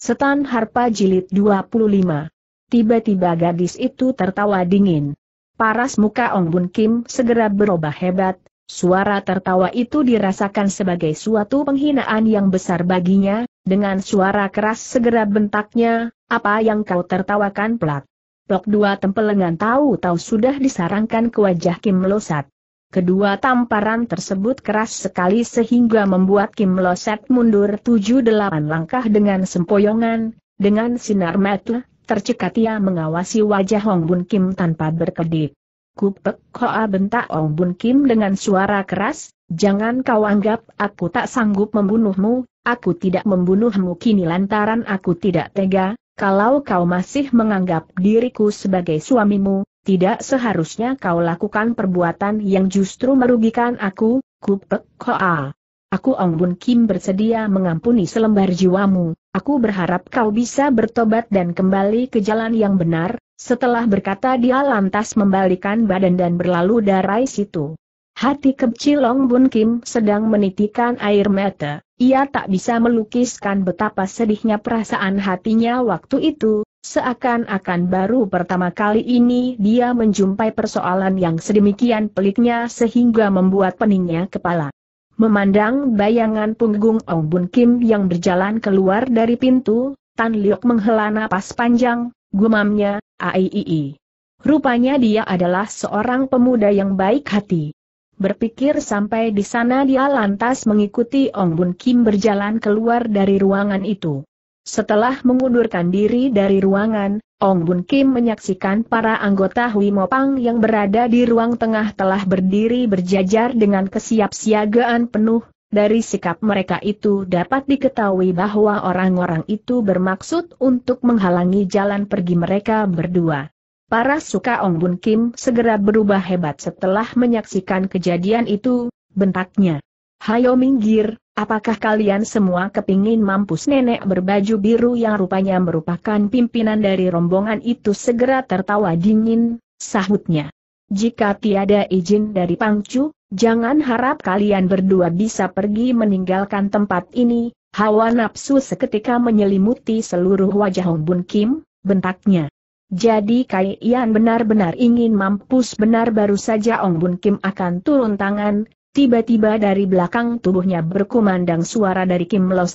Setan Harpa Jilid 25. Tiba-tiba gadis itu tertawa dingin. Paras muka Ong Bun Kim segera berubah hebat, suara tertawa itu dirasakan sebagai suatu penghinaan yang besar baginya, dengan suara keras segera bentaknya, apa yang kau tertawakan pelak? Plok dua tempelengan tahu-tahu sudah disarankan ke wajah Kim Losat. Kedua tamparan tersebut keras sekali sehingga membuat Kim Loset mundur tujuh delapan langkah dengan sempoyongan, dengan sinar mata, tercekat ia mengawasi wajah Hong Bun Kim tanpa berkedip. Kupek Hoa bentak Hong Bun Kim dengan suara keras, jangan kau anggap aku tak sanggup membunuhmu, aku tidak membunuhmu kini lantaran aku tidak tega, kalau kau masih menganggap diriku sebagai suamimu, tidak seharusnya kau lakukan perbuatan yang justru merugikan aku, Kupek Koa. Aku Ong Bun Kim bersedia mengampuni selembar jiwamu, aku berharap kau bisa bertobat dan kembali ke jalan yang benar, setelah berkata dia lantas membalikan badan dan berlalu darai situ. Hati kecil Ong Bun Kim sedang menitikan air mata, ia tak bisa melukiskan betapa sedihnya perasaan hatinya waktu itu, Seakan-akan baru pertama kali ini dia menjumpai persoalan yang sedemikian peliknya sehingga membuat peningnya kepala. Memandang bayangan punggung Ong Bun Kim yang berjalan keluar dari pintu, Tan Liok menghela napas panjang, gumamnya, Aiii. Rupanya dia adalah seorang pemuda yang baik hati. Berpikir sampai di sana dia lantas mengikuti Ong Bun Kim berjalan keluar dari ruangan itu. Setelah mengundurkan diri dari ruangan, Ong Bun Kim menyaksikan para anggota Hui Mopang yang berada di ruang tengah telah berdiri berjajar dengan kesiapsiagaan penuh, dari sikap mereka itu dapat diketahui bahwa orang-orang itu bermaksud untuk menghalangi jalan pergi mereka berdua. Para suka Ong Bun Kim segera berubah hebat setelah menyaksikan kejadian itu, bentaknya. Hayo minggir, Apakah kalian semua kepingin mampus nenek berbaju biru yang rupanya merupakan pimpinan dari rombongan itu segera tertawa dingin, sahutnya. Jika tiada izin dari Pangcu, jangan harap kalian berdua bisa pergi meninggalkan tempat ini, hawa nafsu seketika menyelimuti seluruh wajah Hong Bun Kim, bentaknya. Jadi Kai Ian benar-benar ingin mampus benar baru saja Ong Bun Kim akan turun tangan, Tiba-tiba dari belakang tubuhnya berkumandang suara dari Kim Los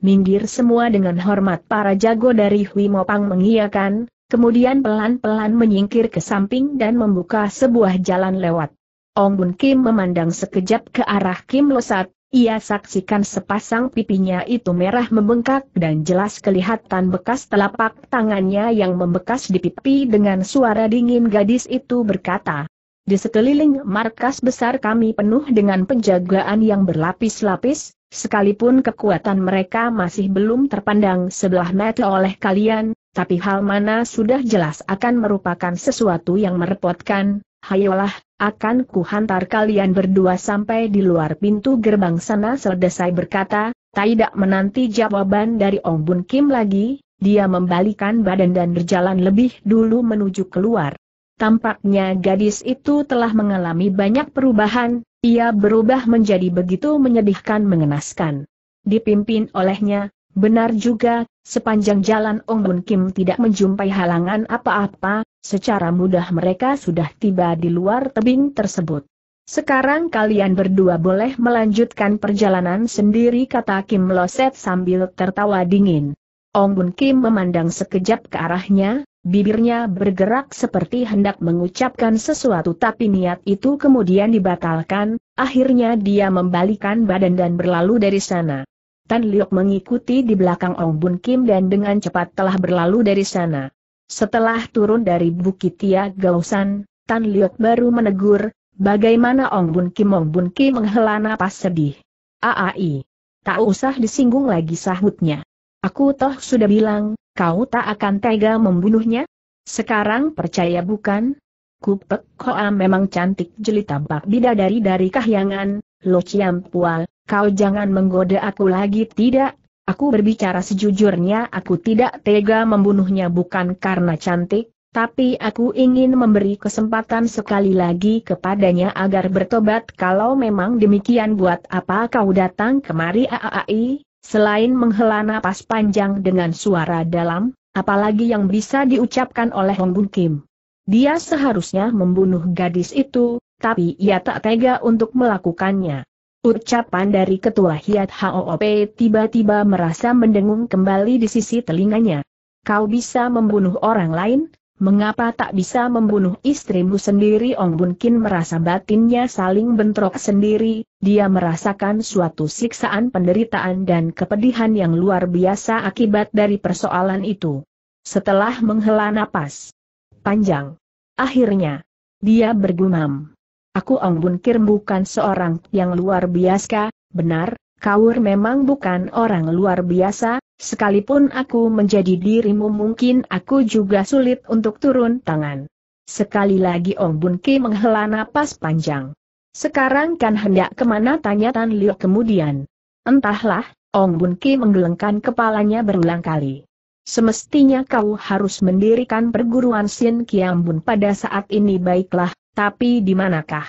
minggir semua dengan hormat para jago dari Hui Mopang mengiyakan, kemudian pelan-pelan menyingkir ke samping dan membuka sebuah jalan lewat. Ong Bun Kim memandang sekejap ke arah Kim Losat, ia saksikan sepasang pipinya itu merah membengkak dan jelas kelihatan bekas telapak tangannya yang membekas di pipi dengan suara dingin gadis itu berkata, di sekeliling markas besar kami penuh dengan penjagaan yang berlapis-lapis, sekalipun kekuatan mereka masih belum terpandang sebelah mata oleh kalian, tapi hal mana sudah jelas akan merupakan sesuatu yang merepotkan, hayolah, akan kuhantar kalian berdua sampai di luar pintu gerbang sana selesai berkata, tidak menanti jawaban dari Ong Bun Kim lagi, dia membalikan badan dan berjalan lebih dulu menuju keluar. Tampaknya gadis itu telah mengalami banyak perubahan, ia berubah menjadi begitu menyedihkan mengenaskan. Dipimpin olehnya, benar juga, sepanjang jalan Ong Bun Kim tidak menjumpai halangan apa-apa, secara mudah mereka sudah tiba di luar tebing tersebut. Sekarang kalian berdua boleh melanjutkan perjalanan sendiri kata Kim Loset sambil tertawa dingin. Ong Bun Kim memandang sekejap ke arahnya, Bibirnya bergerak seperti hendak mengucapkan sesuatu tapi niat itu kemudian dibatalkan, akhirnya dia membalikan badan dan berlalu dari sana. Tan Liok mengikuti di belakang Ong Bun Kim dan dengan cepat telah berlalu dari sana. Setelah turun dari Bukit Tia Gausan, Tan Liok baru menegur, bagaimana Ong Bun Kim Ong Bun Kim menghela napas sedih. Aai. Tak usah disinggung lagi sahutnya. Aku toh sudah bilang, Kau tak akan tega membunuhnya? Sekarang percaya bukan? Kupek Koa memang cantik jeli tampak bidadari dari kahyangan, Lo Ciam Pual, kau jangan menggoda aku lagi tidak? Aku berbicara sejujurnya aku tidak tega membunuhnya bukan karena cantik, tapi aku ingin memberi kesempatan sekali lagi kepadanya agar bertobat kalau memang demikian buat apa kau datang kemari aai, Selain menghela napas panjang dengan suara dalam, apalagi yang bisa diucapkan oleh Hong Bun Kim. Dia seharusnya membunuh gadis itu, tapi ia tak tega untuk melakukannya. Ucapan dari ketua Hiat HOOP tiba-tiba merasa mendengung kembali di sisi telinganya. Kau bisa membunuh orang lain, Mengapa tak bisa membunuh istrimu sendiri? Ong Bun Kin merasa batinnya saling bentrok sendiri, dia merasakan suatu siksaan penderitaan dan kepedihan yang luar biasa akibat dari persoalan itu. Setelah menghela napas panjang, akhirnya, dia bergumam. Aku Ong Bun Kin bukan seorang yang luar biasa, benar, Kaur memang bukan orang luar biasa, sekalipun aku menjadi dirimu mungkin aku juga sulit untuk turun tangan. Sekali lagi Ong Bun Ki menghela napas panjang. Sekarang kan hendak kemana tanya Tan Liu kemudian. Entahlah, Ong Bun Ki menggelengkan kepalanya berulang kali. Semestinya kau harus mendirikan perguruan Sin Bun pada saat ini baiklah, tapi di manakah?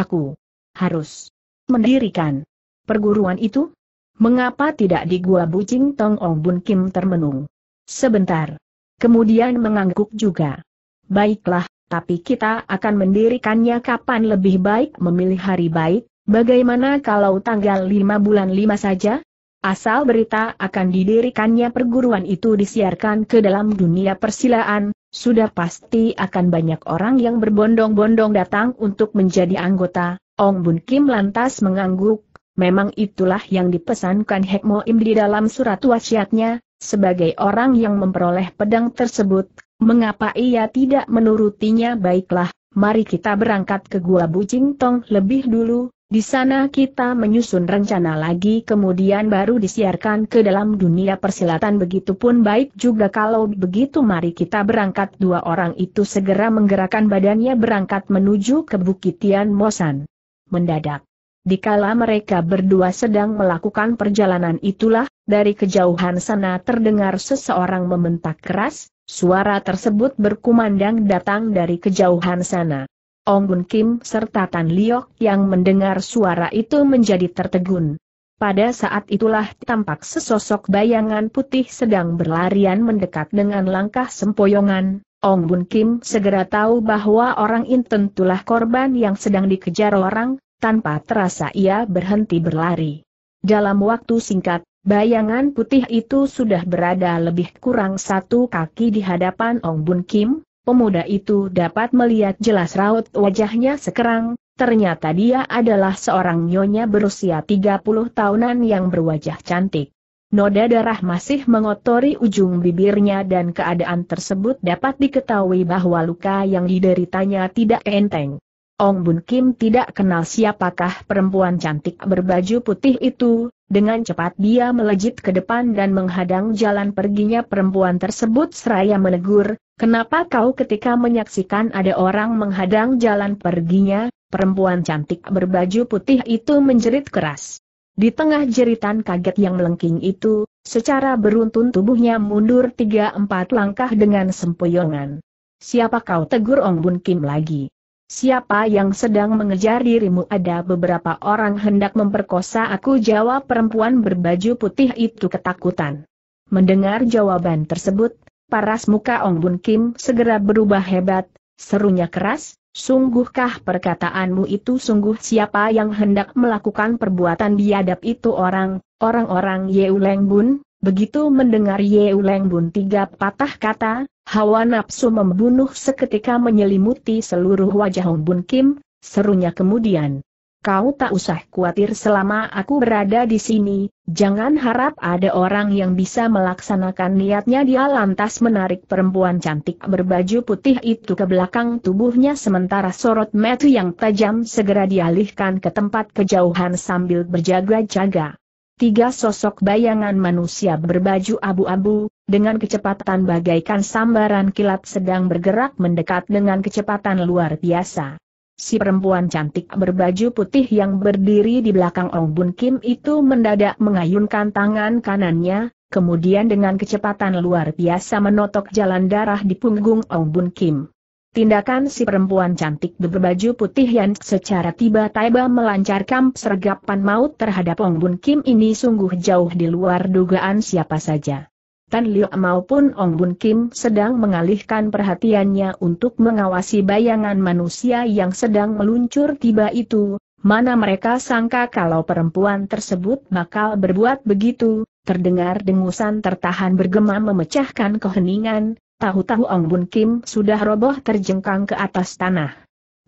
Aku harus mendirikan. Perguruan itu? Mengapa tidak di gua bucing Tong Ong Bun Kim termenung? Sebentar. Kemudian mengangguk juga. Baiklah, tapi kita akan mendirikannya kapan lebih baik memilih hari baik, bagaimana kalau tanggal lima bulan lima saja? Asal berita akan didirikannya perguruan itu disiarkan ke dalam dunia persilaan, sudah pasti akan banyak orang yang berbondong-bondong datang untuk menjadi anggota. Ong Bun Kim lantas mengangguk, Memang itulah yang dipesankan Hekmoim di dalam surat wasiatnya, sebagai orang yang memperoleh pedang tersebut, mengapa ia tidak menurutinya baiklah, mari kita berangkat ke Gua Bucing Tong lebih dulu, di sana kita menyusun rencana lagi kemudian baru disiarkan ke dalam dunia persilatan begitupun baik juga kalau begitu mari kita berangkat dua orang itu segera menggerakkan badannya berangkat menuju ke Bukit Tian Mosan. Mendadak. Dikala mereka berdua sedang melakukan perjalanan itulah, dari kejauhan sana terdengar seseorang membentak keras, suara tersebut berkumandang datang dari kejauhan sana. Ong Kim serta Tan Liok yang mendengar suara itu menjadi tertegun. Pada saat itulah tampak sesosok bayangan putih sedang berlarian mendekat dengan langkah sempoyongan, Ong Bun Kim segera tahu bahwa orang ini tentulah korban yang sedang dikejar orang, tanpa terasa ia berhenti berlari. Dalam waktu singkat, bayangan putih itu sudah berada lebih kurang satu kaki di hadapan Ong Bun Kim, pemuda itu dapat melihat jelas raut wajahnya sekarang. ternyata dia adalah seorang nyonya berusia 30 tahunan yang berwajah cantik. Noda darah masih mengotori ujung bibirnya dan keadaan tersebut dapat diketahui bahwa luka yang dideritanya tidak enteng. Ong Bun Kim tidak kenal siapakah perempuan cantik berbaju putih itu, dengan cepat dia melejit ke depan dan menghadang jalan perginya perempuan tersebut seraya menegur, kenapa kau ketika menyaksikan ada orang menghadang jalan perginya, perempuan cantik berbaju putih itu menjerit keras. Di tengah jeritan kaget yang melengking itu, secara beruntun tubuhnya mundur tiga empat langkah dengan sempoyongan. Siapa kau tegur Ong Bun Kim lagi? Siapa yang sedang mengejar dirimu? Ada beberapa orang hendak memperkosa aku jawab perempuan berbaju putih itu ketakutan. Mendengar jawaban tersebut, paras muka Ong Bun Kim segera berubah hebat, serunya keras, sungguhkah perkataanmu itu sungguh siapa yang hendak melakukan perbuatan biadab itu orang, orang-orang Yeuleng Bun? Begitu mendengar Ye Bun tiga patah kata, hawa nafsu membunuh seketika menyelimuti seluruh wajah Hong Bun Kim, serunya kemudian. Kau tak usah khawatir selama aku berada di sini, jangan harap ada orang yang bisa melaksanakan niatnya dia lantas menarik perempuan cantik berbaju putih itu ke belakang tubuhnya sementara sorot metu yang tajam segera dialihkan ke tempat kejauhan sambil berjaga-jaga tiga sosok bayangan manusia berbaju abu-abu, dengan kecepatan bagaikan sambaran kilat sedang bergerak mendekat dengan kecepatan luar biasa. Si perempuan cantik berbaju putih yang berdiri di belakang Ong Bun Kim itu mendadak mengayunkan tangan kanannya, kemudian dengan kecepatan luar biasa menotok jalan darah di punggung Ong Bun Kim. Tindakan si perempuan cantik berbaju putih yang secara tiba-tiba melancarkan sergapan maut terhadap Ong Bun Kim ini sungguh jauh di luar dugaan siapa saja. Tan Liu maupun Ong Bun Kim sedang mengalihkan perhatiannya untuk mengawasi bayangan manusia yang sedang meluncur tiba itu, mana mereka sangka kalau perempuan tersebut bakal berbuat begitu, terdengar dengusan tertahan bergema memecahkan keheningan, Tahu-tahu Ong Bun Kim sudah roboh terjengkang ke atas tanah.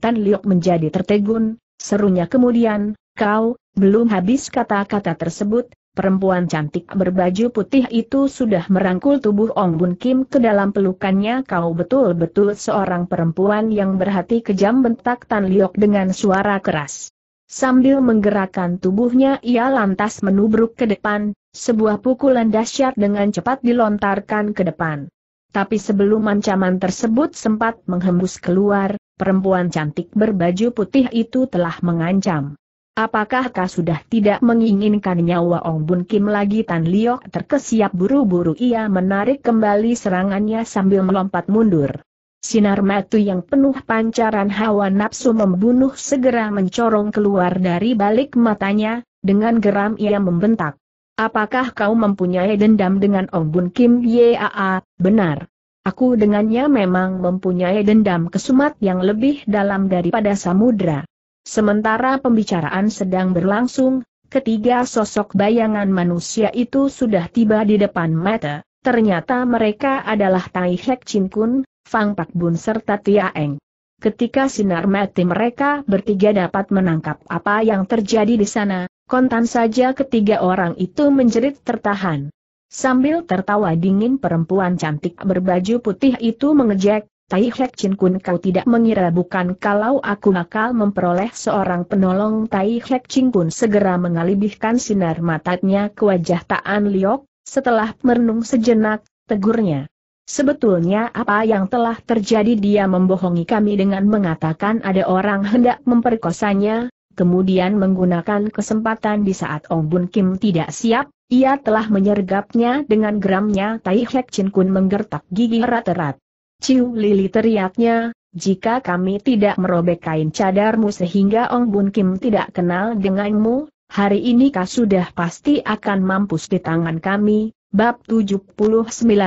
Tan Liok menjadi tertegun, serunya kemudian, kau, belum habis kata-kata tersebut, perempuan cantik berbaju putih itu sudah merangkul tubuh Ong Bun Kim ke dalam pelukannya kau betul-betul seorang perempuan yang berhati kejam bentak Tan Liok dengan suara keras. Sambil menggerakkan tubuhnya ia lantas menubruk ke depan, sebuah pukulan dahsyat dengan cepat dilontarkan ke depan. Tapi sebelum ancaman tersebut sempat menghembus keluar, perempuan cantik berbaju putih itu telah mengancam. Apakah kau sudah tidak menginginkan nyawa Ong Bun Kim lagi Tan Liok terkesiap buru-buru ia menarik kembali serangannya sambil melompat mundur. Sinar matu yang penuh pancaran hawa nafsu membunuh segera mencorong keluar dari balik matanya, dengan geram ia membentak. Apakah kau mempunyai dendam dengan Ong Bun Kim Yaa? Benar. Aku dengannya memang mempunyai dendam kesumat yang lebih dalam daripada samudra. Sementara pembicaraan sedang berlangsung, ketiga sosok bayangan manusia itu sudah tiba di depan mata. Ternyata mereka adalah Tai Hek Chin Kun, Fang Pak Bun serta Tia Eng. Ketika sinar mati mereka bertiga dapat menangkap apa yang terjadi di sana, Kontan saja ketiga orang itu menjerit tertahan. Sambil tertawa dingin perempuan cantik berbaju putih itu mengejek, Tai Hek Chin Kun kau tidak mengira bukan kalau aku bakal memperoleh seorang penolong Tai Hek Chin Kun segera mengalibihkan sinar matanya ke wajah Taan Liok, setelah merenung sejenak, tegurnya. Sebetulnya apa yang telah terjadi dia membohongi kami dengan mengatakan ada orang hendak memperkosanya, kemudian menggunakan kesempatan di saat Ong Bun Kim tidak siap, ia telah menyergapnya dengan geramnya Tai Hek Chin Kun menggertak gigi erat-erat. Ciu Lili teriaknya, jika kami tidak merobek kain cadarmu sehingga Ong Bun Kim tidak kenal denganmu, hari ini kau sudah pasti akan mampus di tangan kami, Bab 79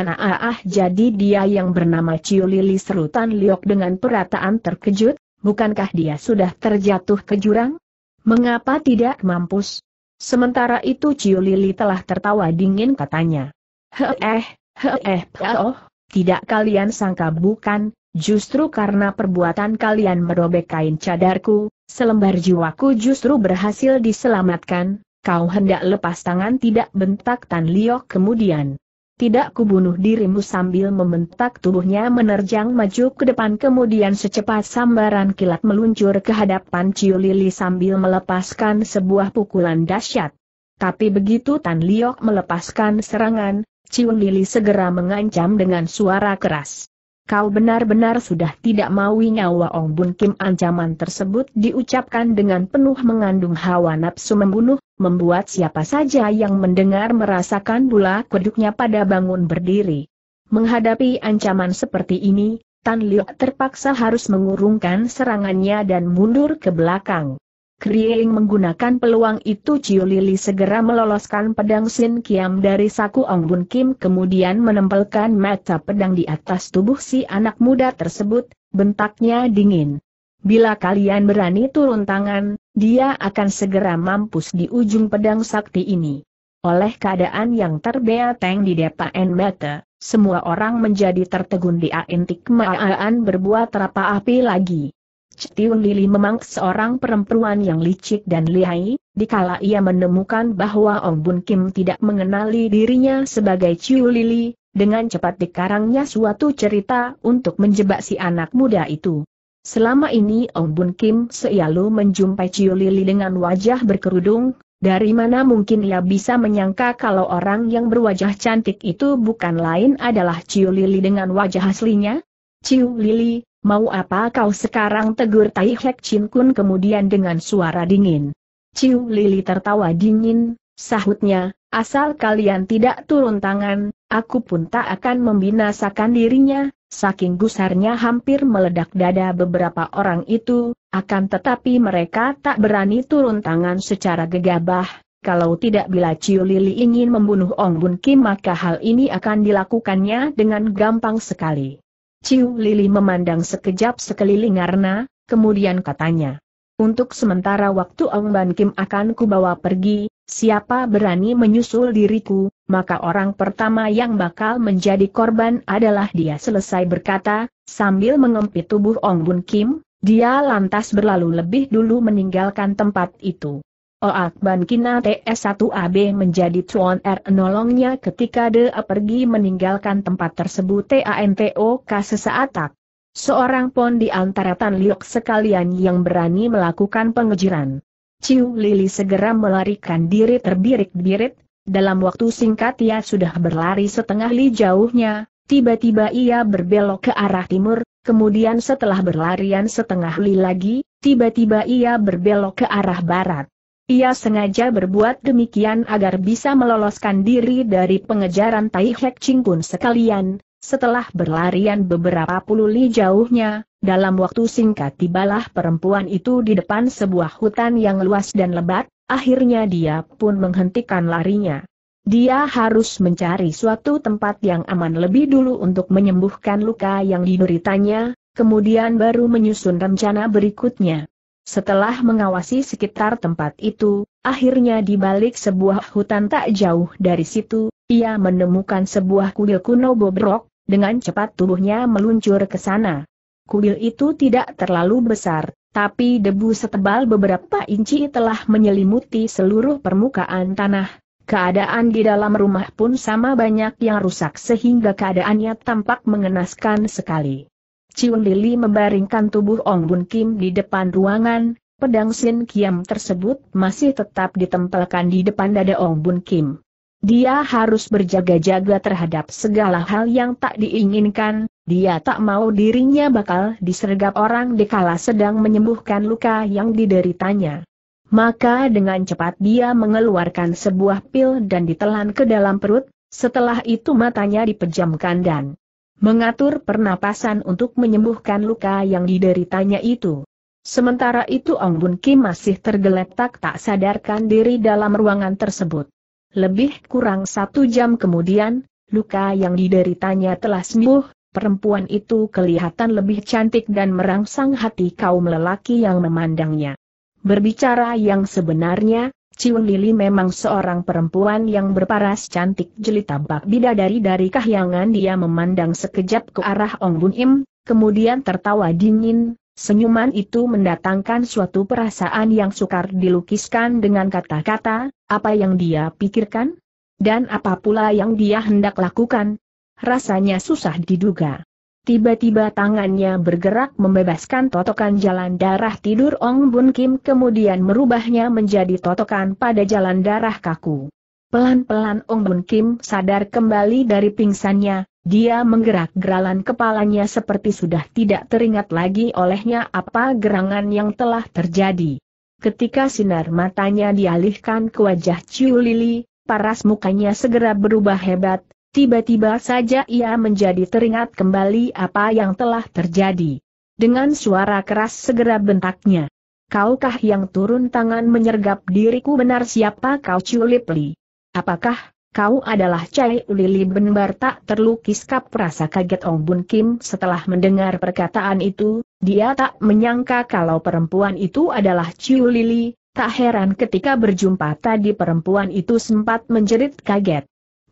Aah jadi dia yang bernama Ciu Lili serutan Liok dengan perataan terkejut, bukankah dia sudah terjatuh ke jurang? Mengapa tidak mampus? Sementara itu Ciu Lili telah tertawa dingin katanya. Heeh, heeh, oh, tidak kalian sangka bukan, justru karena perbuatan kalian merobek kain cadarku, selembar jiwaku justru berhasil diselamatkan, kau hendak lepas tangan tidak bentak Tan Liok kemudian tidak kubunuh dirimu sambil membentak tubuhnya menerjang maju ke depan kemudian secepat sambaran kilat meluncur ke hadapan Ciu Lili sambil melepaskan sebuah pukulan dahsyat. Tapi begitu Tan Liok melepaskan serangan, Ciu Lili segera mengancam dengan suara keras. Kau benar-benar sudah tidak mau nyawa Ong Bun Kim ancaman tersebut diucapkan dengan penuh mengandung hawa nafsu membunuh, membuat siapa saja yang mendengar merasakan bula keduknya pada bangun berdiri. Menghadapi ancaman seperti ini, Tan Liu terpaksa harus mengurungkan serangannya dan mundur ke belakang. Krieng menggunakan peluang itu Ciu Lili segera meloloskan pedang Sin Kiam dari saku Ong Bun Kim kemudian menempelkan mata pedang di atas tubuh si anak muda tersebut, bentaknya dingin. Bila kalian berani turun tangan, dia akan segera mampus di ujung pedang sakti ini. Oleh keadaan yang terbeateng di depan Mata, semua orang menjadi tertegun di antik Maaan berbuat rapa api lagi. Cetiun Lili memang seorang perempuan yang licik dan lihai, dikala ia menemukan bahwa Ong Bun Kim tidak mengenali dirinya sebagai Ciu Lili, dengan cepat dikarangnya suatu cerita untuk menjebak si anak muda itu. Selama ini Ong Bun Kim selalu menjumpai Ciu Lili dengan wajah berkerudung, dari mana mungkin ia bisa menyangka kalau orang yang berwajah cantik itu bukan lain adalah Ciu Lili dengan wajah aslinya? Ciu Lili, mau apa kau sekarang tegur Tai Hek Chin Kun kemudian dengan suara dingin. Ciu Lili tertawa dingin, sahutnya, asal kalian tidak turun tangan, aku pun tak akan membinasakan dirinya, saking gusarnya hampir meledak dada beberapa orang itu, akan tetapi mereka tak berani turun tangan secara gegabah, kalau tidak bila Ciu Lili ingin membunuh Ong Bun Kim maka hal ini akan dilakukannya dengan gampang sekali. Ciu Lili memandang sekejap sekeliling Arna, kemudian katanya. Untuk sementara waktu Ong Ban Kim akan kubawa pergi, siapa berani menyusul diriku, maka orang pertama yang bakal menjadi korban adalah dia selesai berkata, sambil mengempit tubuh Ong Bun Kim, dia lantas berlalu lebih dulu meninggalkan tempat itu. Oak Ban Kina TS1AB menjadi Tuan R er nolongnya ketika dia e pergi meninggalkan tempat tersebut TANTOK sesaat tak. Seorang pon di antara Tan Liok sekalian yang berani melakukan pengejaran. Ciu Lili segera melarikan diri terbirik-birit, dalam waktu singkat ia sudah berlari setengah li jauhnya, tiba-tiba ia berbelok ke arah timur, kemudian setelah berlarian setengah li lagi, tiba-tiba ia berbelok ke arah barat. Ia sengaja berbuat demikian agar bisa meloloskan diri dari pengejaran Tai Hek Kun sekalian, setelah berlarian beberapa puluh li jauhnya, dalam waktu singkat tibalah perempuan itu di depan sebuah hutan yang luas dan lebat, Akhirnya dia pun menghentikan larinya. Dia harus mencari suatu tempat yang aman lebih dulu untuk menyembuhkan luka yang dideritanya, kemudian baru menyusun rencana berikutnya. Setelah mengawasi sekitar tempat itu, akhirnya di balik sebuah hutan tak jauh dari situ, ia menemukan sebuah kuil kuno bobrok, dengan cepat tubuhnya meluncur ke sana. Kuil itu tidak terlalu besar, tapi debu setebal beberapa inci telah menyelimuti seluruh permukaan tanah. Keadaan di dalam rumah pun sama banyak yang rusak sehingga keadaannya tampak mengenaskan sekali. Ciung Lili membaringkan tubuh Ong Bun Kim di depan ruangan, pedang Sin Kiam tersebut masih tetap ditempelkan di depan dada Ong Bun Kim. Dia harus berjaga-jaga terhadap segala hal yang tak diinginkan, dia tak mau dirinya bakal disergap orang dikala sedang menyembuhkan luka yang dideritanya. Maka dengan cepat dia mengeluarkan sebuah pil dan ditelan ke dalam perut, setelah itu matanya dipejamkan dan mengatur pernapasan untuk menyembuhkan luka yang dideritanya itu. Sementara itu Ong Bun Kim masih tergeletak tak sadarkan diri dalam ruangan tersebut. Lebih kurang satu jam kemudian, luka yang dideritanya telah sembuh, perempuan itu kelihatan lebih cantik dan merangsang hati kaum lelaki yang memandangnya. Berbicara yang sebenarnya, Ciun Lili memang seorang perempuan yang berparas cantik jelita bak bidadari dari kahyangan dia memandang sekejap ke arah Ong Bun Im, kemudian tertawa dingin, Senyuman itu mendatangkan suatu perasaan yang sukar dilukiskan dengan kata-kata, apa yang dia pikirkan? Dan apa pula yang dia hendak lakukan, rasanya susah diduga. Tiba-tiba tangannya bergerak membebaskan totokan jalan darah tidur Ong Bun Kim kemudian merubahnya menjadi totokan pada jalan darah kaku. Pelan-pelan Ong Bun Kim sadar kembali dari pingsannya, dia menggerak geralan kepalanya seperti sudah tidak teringat lagi olehnya apa gerangan yang telah terjadi. Ketika sinar matanya dialihkan ke wajah Ciu Lili, paras mukanya segera berubah hebat, Tiba-tiba saja ia menjadi teringat kembali apa yang telah terjadi. Dengan suara keras segera bentaknya. Kaukah yang turun tangan menyergap diriku benar siapa kau Ciulipli? Apakah kau adalah Chai Ulili Benbar tak terlukis kap rasa kaget Ong Bun Kim setelah mendengar perkataan itu, dia tak menyangka kalau perempuan itu adalah Lili, tak heran ketika berjumpa tadi perempuan itu sempat menjerit kaget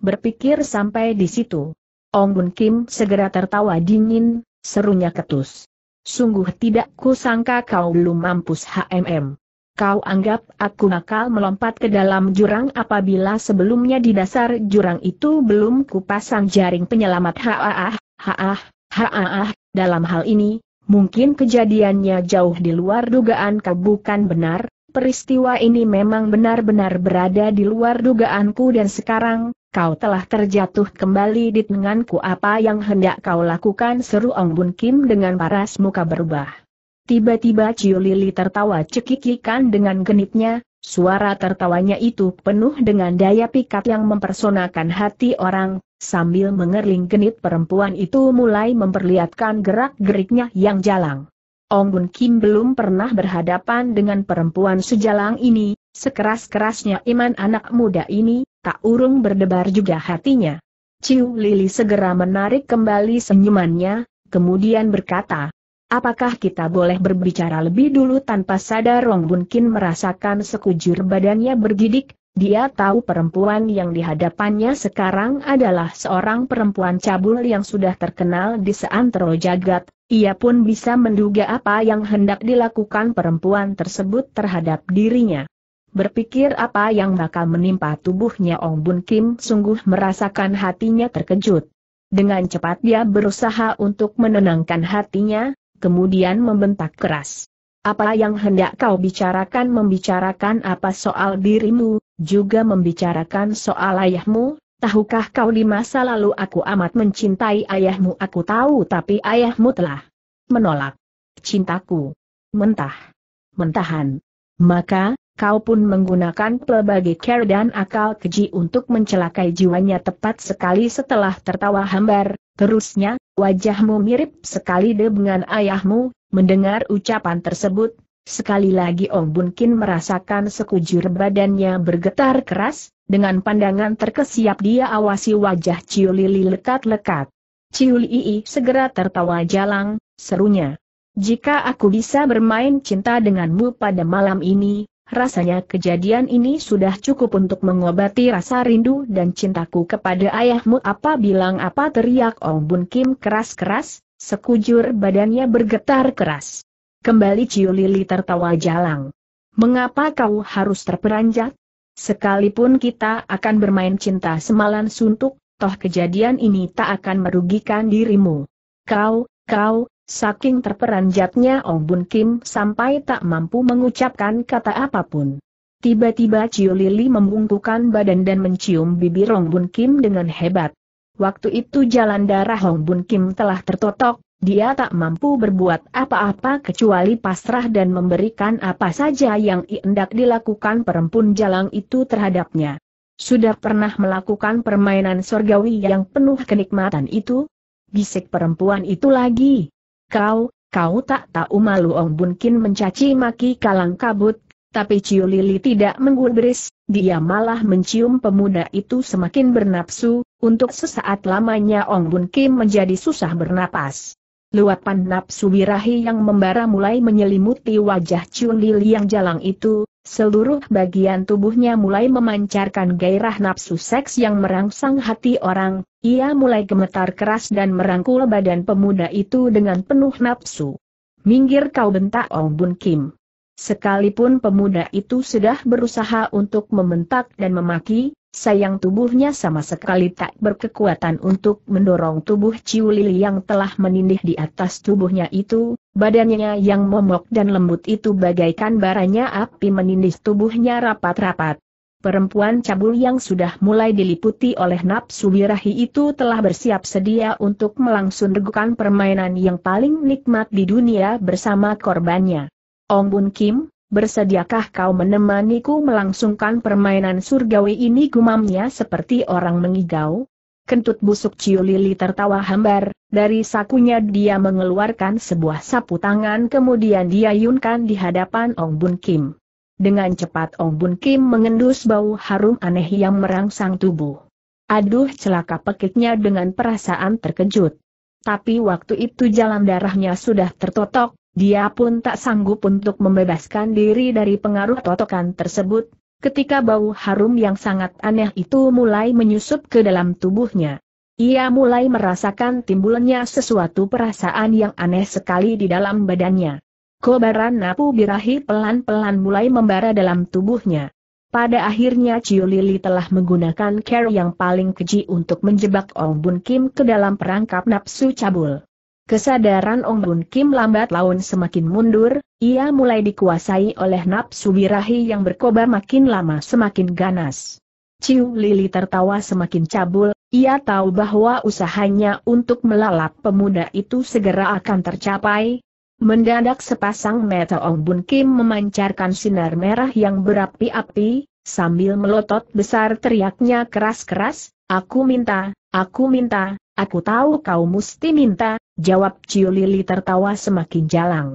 berpikir sampai di situ. Ong Bun Kim segera tertawa dingin, serunya ketus. Sungguh tidak kusangka kau belum mampus HMM. Kau anggap aku nakal melompat ke dalam jurang apabila sebelumnya di dasar jurang itu belum kupasang jaring penyelamat haah, haah, haah, dalam hal ini, mungkin kejadiannya jauh di luar dugaan kau bukan benar, peristiwa ini memang benar-benar berada di luar dugaanku dan sekarang, kau telah terjatuh kembali di tenganku. apa yang hendak kau lakukan seru Ong Bun Kim dengan paras muka berubah. Tiba-tiba Ciu Lili tertawa cekikikan dengan genitnya, suara tertawanya itu penuh dengan daya pikat yang mempersonakan hati orang, sambil mengerling genit perempuan itu mulai memperlihatkan gerak-geriknya yang jalang. Ong Bun Kim belum pernah berhadapan dengan perempuan sejalang ini, sekeras-kerasnya iman anak muda ini, tak urung berdebar juga hatinya. Ciu Lili segera menarik kembali senyumannya, kemudian berkata, Apakah kita boleh berbicara lebih dulu tanpa sadar Ong Bun Kim merasakan sekujur badannya bergidik, dia tahu perempuan yang dihadapannya sekarang adalah seorang perempuan cabul yang sudah terkenal di seantero jagat, ia pun bisa menduga apa yang hendak dilakukan perempuan tersebut terhadap dirinya. Berpikir apa yang bakal menimpa tubuhnya Ong Bun Kim sungguh merasakan hatinya terkejut. Dengan cepat dia berusaha untuk menenangkan hatinya, kemudian membentak keras. Apa yang hendak kau bicarakan membicarakan apa soal dirimu, juga membicarakan soal ayahmu, tahukah kau di masa lalu aku amat mencintai ayahmu aku tahu tapi ayahmu telah menolak cintaku. Mentah. Mentahan. Maka, kau pun menggunakan pelbagai care dan akal keji untuk mencelakai jiwanya tepat sekali setelah tertawa hambar, terusnya, wajahmu mirip sekali dengan ayahmu, mendengar ucapan tersebut, Sekali lagi Ong Bun Kin merasakan sekujur badannya bergetar keras, dengan pandangan terkesiap dia awasi wajah Ciu Lili lekat-lekat. Ciu Lili segera tertawa jalang, serunya. Jika aku bisa bermain cinta denganmu pada malam ini, rasanya kejadian ini sudah cukup untuk mengobati rasa rindu dan cintaku kepada ayahmu apa bilang apa teriak Ong Bun Kim keras-keras, sekujur badannya bergetar keras. Kembali Ciu Lili tertawa jalang. Mengapa kau harus terperanjat? Sekalipun kita akan bermain cinta semalan suntuk, toh kejadian ini tak akan merugikan dirimu. Kau, kau, saking terperanjatnya Ong Bun Kim sampai tak mampu mengucapkan kata apapun. Tiba-tiba Ciu Lili membungkukan badan dan mencium bibir Ong Bun Kim dengan hebat. Waktu itu jalan darah Hong Bun Kim telah tertotok, dia tak mampu berbuat apa-apa kecuali pasrah dan memberikan apa saja yang hendak dilakukan perempuan jalang itu terhadapnya. Sudah pernah melakukan permainan sorgawi yang penuh kenikmatan itu? Bisik perempuan itu lagi. Kau, kau tak tahu malu Ong Bunkin mencaci maki kalang kabut, tapi Ciu Lili tidak menggubris, dia malah mencium pemuda itu semakin bernapsu, untuk sesaat lamanya Ong Bun Kim menjadi susah bernapas luapan nafsu birahi yang membara mulai menyelimuti wajah Chun Li yang jalang itu, seluruh bagian tubuhnya mulai memancarkan gairah nafsu seks yang merangsang hati orang, ia mulai gemetar keras dan merangkul badan pemuda itu dengan penuh nafsu. Minggir kau bentak Ong Bun Kim. Sekalipun pemuda itu sudah berusaha untuk membentak dan memaki, sayang tubuhnya sama sekali tak berkekuatan untuk mendorong tubuh Ciu Lili yang telah menindih di atas tubuhnya itu, badannya yang momok dan lembut itu bagaikan baranya api menindih tubuhnya rapat-rapat. Perempuan cabul yang sudah mulai diliputi oleh nafsu birahi itu telah bersiap sedia untuk melangsung degukan permainan yang paling nikmat di dunia bersama korbannya. Ong Bun Kim, Bersediakah kau menemaniku melangsungkan permainan surgawi ini gumamnya seperti orang mengigau? Kentut busuk Ciu Lili tertawa hambar, dari sakunya dia mengeluarkan sebuah sapu tangan kemudian dia yunkan di hadapan Ong Bun Kim. Dengan cepat Ong Bun Kim mengendus bau harum aneh yang merangsang tubuh. Aduh celaka pekiknya dengan perasaan terkejut. Tapi waktu itu jalan darahnya sudah tertotok, dia pun tak sanggup untuk membebaskan diri dari pengaruh totokan tersebut, ketika bau harum yang sangat aneh itu mulai menyusup ke dalam tubuhnya. Ia mulai merasakan timbulnya sesuatu perasaan yang aneh sekali di dalam badannya. Kobaran napu birahi pelan-pelan mulai membara dalam tubuhnya. Pada akhirnya Ciu Lili telah menggunakan care yang paling keji untuk menjebak Ong Bun Kim ke dalam perangkap nafsu cabul. Kesadaran Ong Bun Kim lambat laun semakin mundur, ia mulai dikuasai oleh nafsu birahi yang berkobar makin lama semakin ganas. Ciu Lili tertawa semakin cabul, ia tahu bahwa usahanya untuk melalap pemuda itu segera akan tercapai. Mendadak sepasang mata Ong Bun Kim memancarkan sinar merah yang berapi-api, sambil melotot besar teriaknya keras-keras, Aku minta, aku minta, aku tahu kau mesti minta, Jawab Ciu Lili tertawa semakin jalang.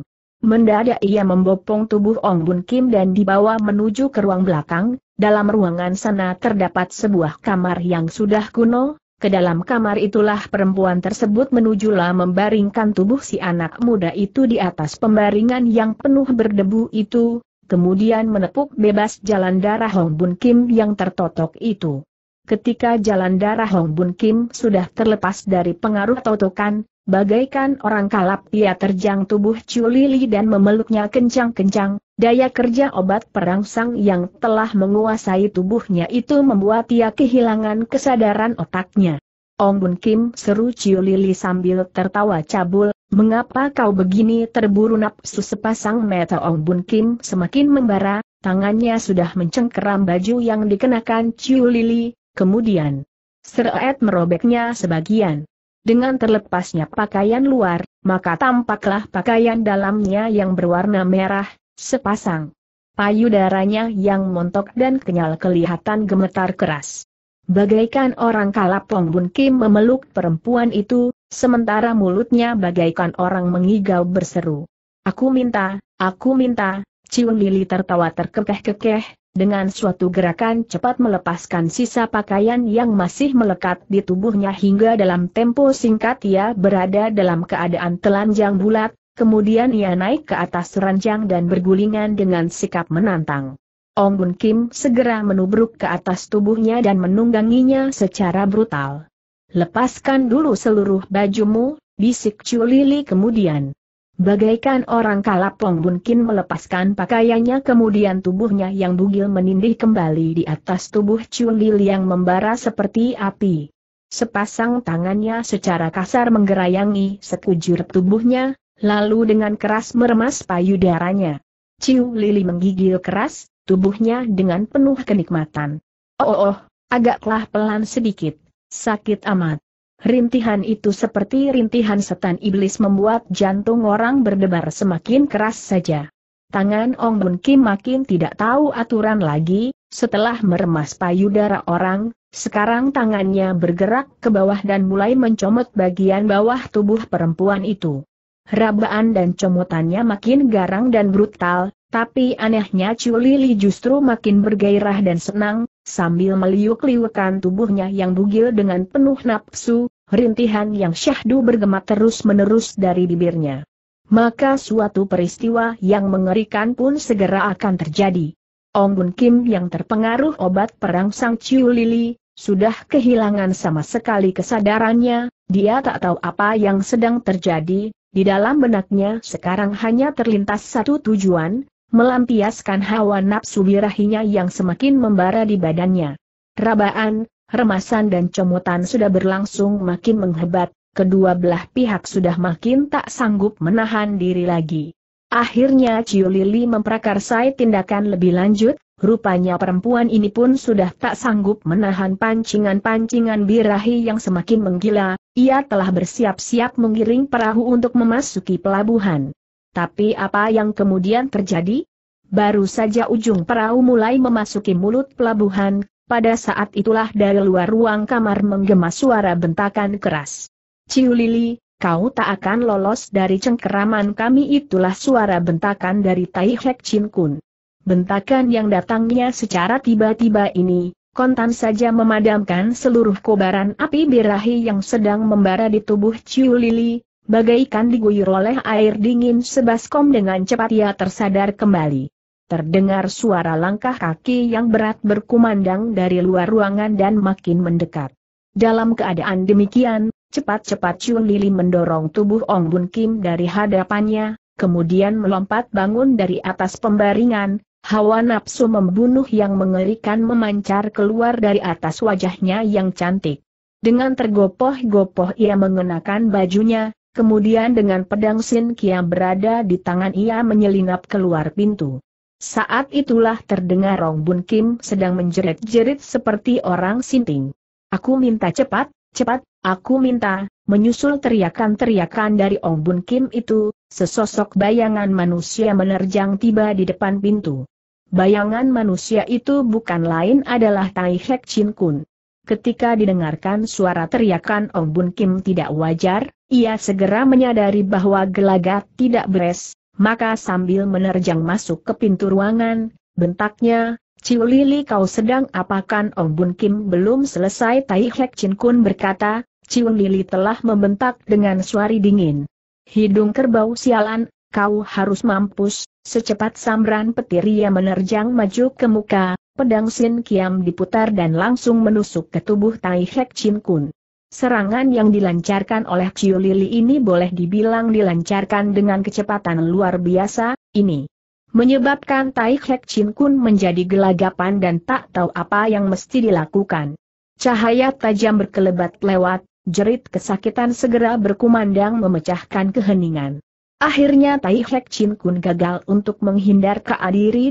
Mendadak ia membopong tubuh Ong Bun Kim dan dibawa menuju ke ruang belakang, dalam ruangan sana terdapat sebuah kamar yang sudah kuno, ke dalam kamar itulah perempuan tersebut menujulah membaringkan tubuh si anak muda itu di atas pembaringan yang penuh berdebu itu, kemudian menepuk bebas jalan darah Hong Bun Kim yang tertotok itu. Ketika jalan darah Hong Bun Kim sudah terlepas dari pengaruh totokan, Bagaikan orang kalap ia terjang tubuh Culili dan memeluknya kencang-kencang, daya kerja obat perangsang yang telah menguasai tubuhnya itu membuat ia kehilangan kesadaran otaknya. Ong Bun Kim seru Lili sambil tertawa cabul, mengapa kau begini terburu nafsu sepasang mata Ong Bun Kim semakin membara, tangannya sudah mencengkeram baju yang dikenakan Lili, kemudian seret merobeknya sebagian dengan terlepasnya pakaian luar, maka tampaklah pakaian dalamnya yang berwarna merah, sepasang. Payudaranya yang montok dan kenyal kelihatan gemetar keras. Bagaikan orang kalapong Bun Kim memeluk perempuan itu, sementara mulutnya bagaikan orang mengigau berseru. Aku minta, aku minta, Ciung Lili tertawa terkekeh-kekeh, dengan suatu gerakan cepat melepaskan sisa pakaian yang masih melekat di tubuhnya hingga dalam tempo singkat ia berada dalam keadaan telanjang bulat, kemudian ia naik ke atas ranjang dan bergulingan dengan sikap menantang. Ong Bun Kim segera menubruk ke atas tubuhnya dan menungganginya secara brutal. Lepaskan dulu seluruh bajumu, bisik Chu Lili kemudian. Bagaikan orang kalapong mungkin melepaskan pakaiannya kemudian tubuhnya yang bugil menindih kembali di atas tubuh Chulil yang membara seperti api. Sepasang tangannya secara kasar menggerayangi sekujur tubuhnya, lalu dengan keras meremas payudaranya. Ciu Lili menggigil keras, tubuhnya dengan penuh kenikmatan. oh, oh, oh agaklah pelan sedikit, sakit amat. Rintihan itu seperti rintihan setan iblis membuat jantung orang berdebar semakin keras saja. Tangan Ong Bun Kim makin tidak tahu aturan lagi, setelah meremas payudara orang, sekarang tangannya bergerak ke bawah dan mulai mencomot bagian bawah tubuh perempuan itu. Rabaan dan comotannya makin garang dan brutal, tapi anehnya Lili justru makin bergairah dan senang, sambil meliuk-liukan tubuhnya yang bugil dengan penuh nafsu, rintihan yang syahdu bergema terus-menerus dari bibirnya. Maka suatu peristiwa yang mengerikan pun segera akan terjadi. Ong Bun Kim yang terpengaruh obat perang Sang Chiu Lili, sudah kehilangan sama sekali kesadarannya, dia tak tahu apa yang sedang terjadi, di dalam benaknya sekarang hanya terlintas satu tujuan, melampiaskan hawa nafsu birahinya yang semakin membara di badannya. Rabaan, remasan dan comotan sudah berlangsung makin menghebat, kedua belah pihak sudah makin tak sanggup menahan diri lagi. Akhirnya Ciu Lili memprakarsai tindakan lebih lanjut, rupanya perempuan ini pun sudah tak sanggup menahan pancingan-pancingan birahi yang semakin menggila, ia telah bersiap-siap menggiring perahu untuk memasuki pelabuhan. Tapi apa yang kemudian terjadi? Baru saja ujung perahu mulai memasuki mulut pelabuhan, pada saat itulah dari luar ruang kamar menggema suara bentakan keras. Ciu Lili, kau tak akan lolos dari cengkeraman kami itulah suara bentakan dari Tai Hek Chin Kun. Bentakan yang datangnya secara tiba-tiba ini, kontan saja memadamkan seluruh kobaran api birahi yang sedang membara di tubuh Ciu Lili, Bagaikan diguyur oleh air dingin sebaskom dengan cepat ia tersadar kembali. Terdengar suara langkah kaki yang berat berkumandang dari luar ruangan dan makin mendekat. Dalam keadaan demikian, cepat-cepat Chun Lili mendorong tubuh Ong Bun Kim dari hadapannya, kemudian melompat bangun dari atas pembaringan, hawa nafsu membunuh yang mengerikan memancar keluar dari atas wajahnya yang cantik. Dengan tergopoh-gopoh ia mengenakan bajunya, Kemudian dengan pedang Sin Kiam berada di tangan ia menyelinap keluar pintu. Saat itulah terdengar Rong Bun Kim sedang menjerit-jerit seperti orang sinting. Aku minta cepat, cepat, aku minta, menyusul teriakan-teriakan dari Ong Bun Kim itu, sesosok bayangan manusia menerjang tiba di depan pintu. Bayangan manusia itu bukan lain adalah Tai Hek Chin Kun. Ketika didengarkan suara teriakan Ong Bun Kim tidak wajar, ia segera menyadari bahwa gelagat tidak beres, maka sambil menerjang masuk ke pintu ruangan, bentaknya, Ciu Lili kau sedang apakan Ong Bun Kim belum selesai Tai Hek Chin Kun berkata, Ciu Lili telah membentak dengan suara dingin. Hidung kerbau sialan, kau harus mampus, secepat samran petir ia menerjang maju ke muka, pedang Sin Kiam diputar dan langsung menusuk ke tubuh Tai Hek Chin Kun. Serangan yang dilancarkan oleh Chiu Lili ini boleh dibilang dilancarkan dengan kecepatan luar biasa, ini menyebabkan Tai Hek Chin Kun menjadi gelagapan dan tak tahu apa yang mesti dilakukan. Cahaya tajam berkelebat lewat, jerit kesakitan segera berkumandang memecahkan keheningan. Akhirnya Tai Hek Chin Kun gagal untuk menghindar ke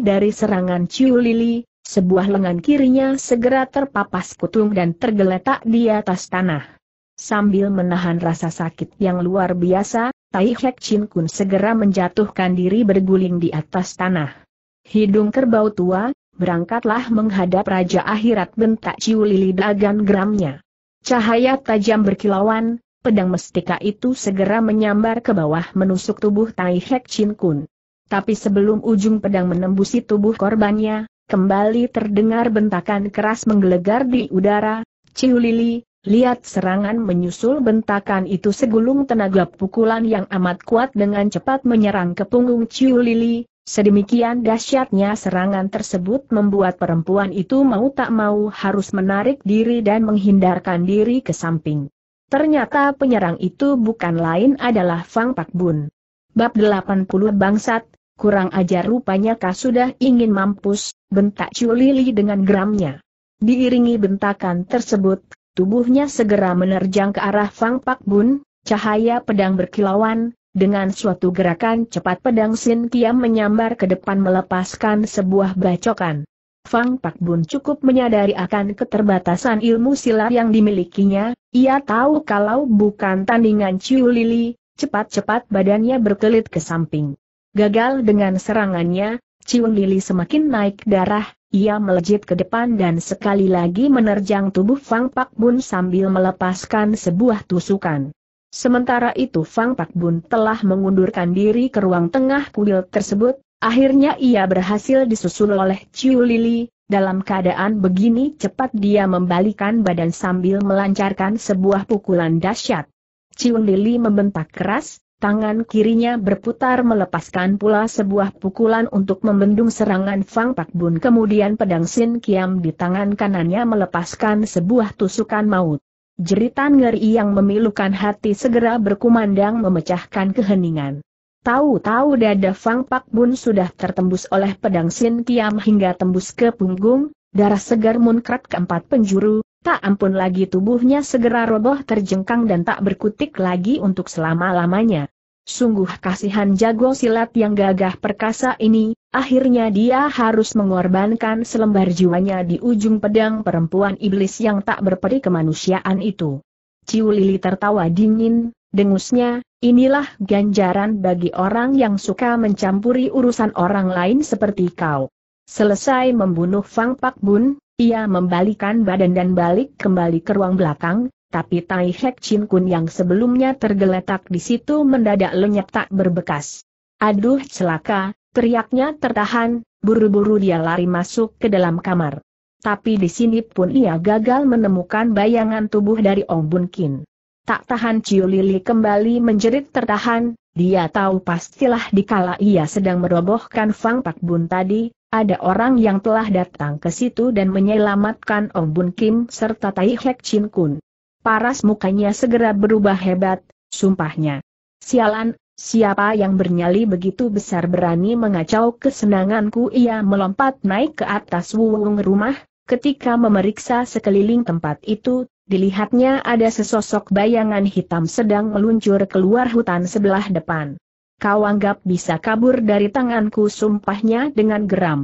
dari serangan Chiu Lili, sebuah lengan kirinya segera terpapas kutung dan tergeletak di atas tanah. Sambil menahan rasa sakit yang luar biasa, Tai Hek Chin Kun segera menjatuhkan diri berguling di atas tanah. Hidung kerbau tua, berangkatlah menghadap Raja Akhirat bentak Ciu Lili Dagan Gramnya. Cahaya tajam berkilauan, pedang mestika itu segera menyambar ke bawah menusuk tubuh Tai Hek Chin Kun. Tapi sebelum ujung pedang menembusi tubuh korbannya, Kembali terdengar bentakan keras menggelegar di udara, Ciu Lili, lihat serangan menyusul bentakan itu segulung tenaga pukulan yang amat kuat dengan cepat menyerang ke punggung Ciu Lili, sedemikian dahsyatnya serangan tersebut membuat perempuan itu mau tak mau harus menarik diri dan menghindarkan diri ke samping. Ternyata penyerang itu bukan lain adalah Fang Pak Bun. Bab 80 Bangsat, Kurang ajar rupanya kau sudah ingin mampus, bentak Culili dengan geramnya. Diiringi bentakan tersebut, tubuhnya segera menerjang ke arah Fang Pak Bun, cahaya pedang berkilauan, dengan suatu gerakan cepat pedang Sin Kiam menyambar ke depan melepaskan sebuah bacokan. Fang Pak Bun cukup menyadari akan keterbatasan ilmu silat yang dimilikinya, ia tahu kalau bukan tandingan Ciu Lili, cepat-cepat badannya berkelit ke samping. Gagal dengan serangannya, Ciung Lili semakin naik darah, ia melejit ke depan dan sekali lagi menerjang tubuh Fang Pak Bun sambil melepaskan sebuah tusukan. Sementara itu Fang Pak Bun telah mengundurkan diri ke ruang tengah kuil tersebut, akhirnya ia berhasil disusul oleh Ciu Lili, dalam keadaan begini cepat dia membalikan badan sambil melancarkan sebuah pukulan dahsyat. Ciu Lili membentak keras, Tangan kirinya berputar melepaskan pula sebuah pukulan untuk membendung serangan Fang Pak Bun kemudian pedang Sin Kiam di tangan kanannya melepaskan sebuah tusukan maut. Jeritan ngeri yang memilukan hati segera berkumandang memecahkan keheningan. Tahu-tahu dada Fang Pak Bun sudah tertembus oleh pedang Sin Kiam hingga tembus ke punggung, darah segar munkrat keempat penjuru, Tak ampun lagi tubuhnya segera roboh terjengkang dan tak berkutik lagi untuk selama-lamanya. Sungguh kasihan jago silat yang gagah perkasa ini, akhirnya dia harus mengorbankan selembar jiwanya di ujung pedang perempuan iblis yang tak berperi kemanusiaan itu. Ciu Lili tertawa dingin, dengusnya, inilah ganjaran bagi orang yang suka mencampuri urusan orang lain seperti kau. Selesai membunuh Fang Pak Bun, ia membalikan badan dan balik kembali ke ruang belakang, tapi Tai Hek Chin Kun yang sebelumnya tergeletak di situ mendadak lenyap tak berbekas. Aduh celaka, teriaknya tertahan, buru-buru dia lari masuk ke dalam kamar. Tapi di sini pun ia gagal menemukan bayangan tubuh dari Ong Bun Kin. Tak tahan Ciu Lili kembali menjerit tertahan, dia tahu pastilah dikala ia sedang merobohkan Fang Pak Bun tadi, ada orang yang telah datang ke situ dan menyelamatkan Ong Bun Kim serta Tai Hek Chin Kun. Paras mukanya segera berubah hebat, sumpahnya. Sialan, siapa yang bernyali begitu besar berani mengacau kesenanganku ia melompat naik ke atas wuung rumah, ketika memeriksa sekeliling tempat itu, dilihatnya ada sesosok bayangan hitam sedang meluncur keluar hutan sebelah depan kau anggap bisa kabur dari tanganku sumpahnya dengan geram.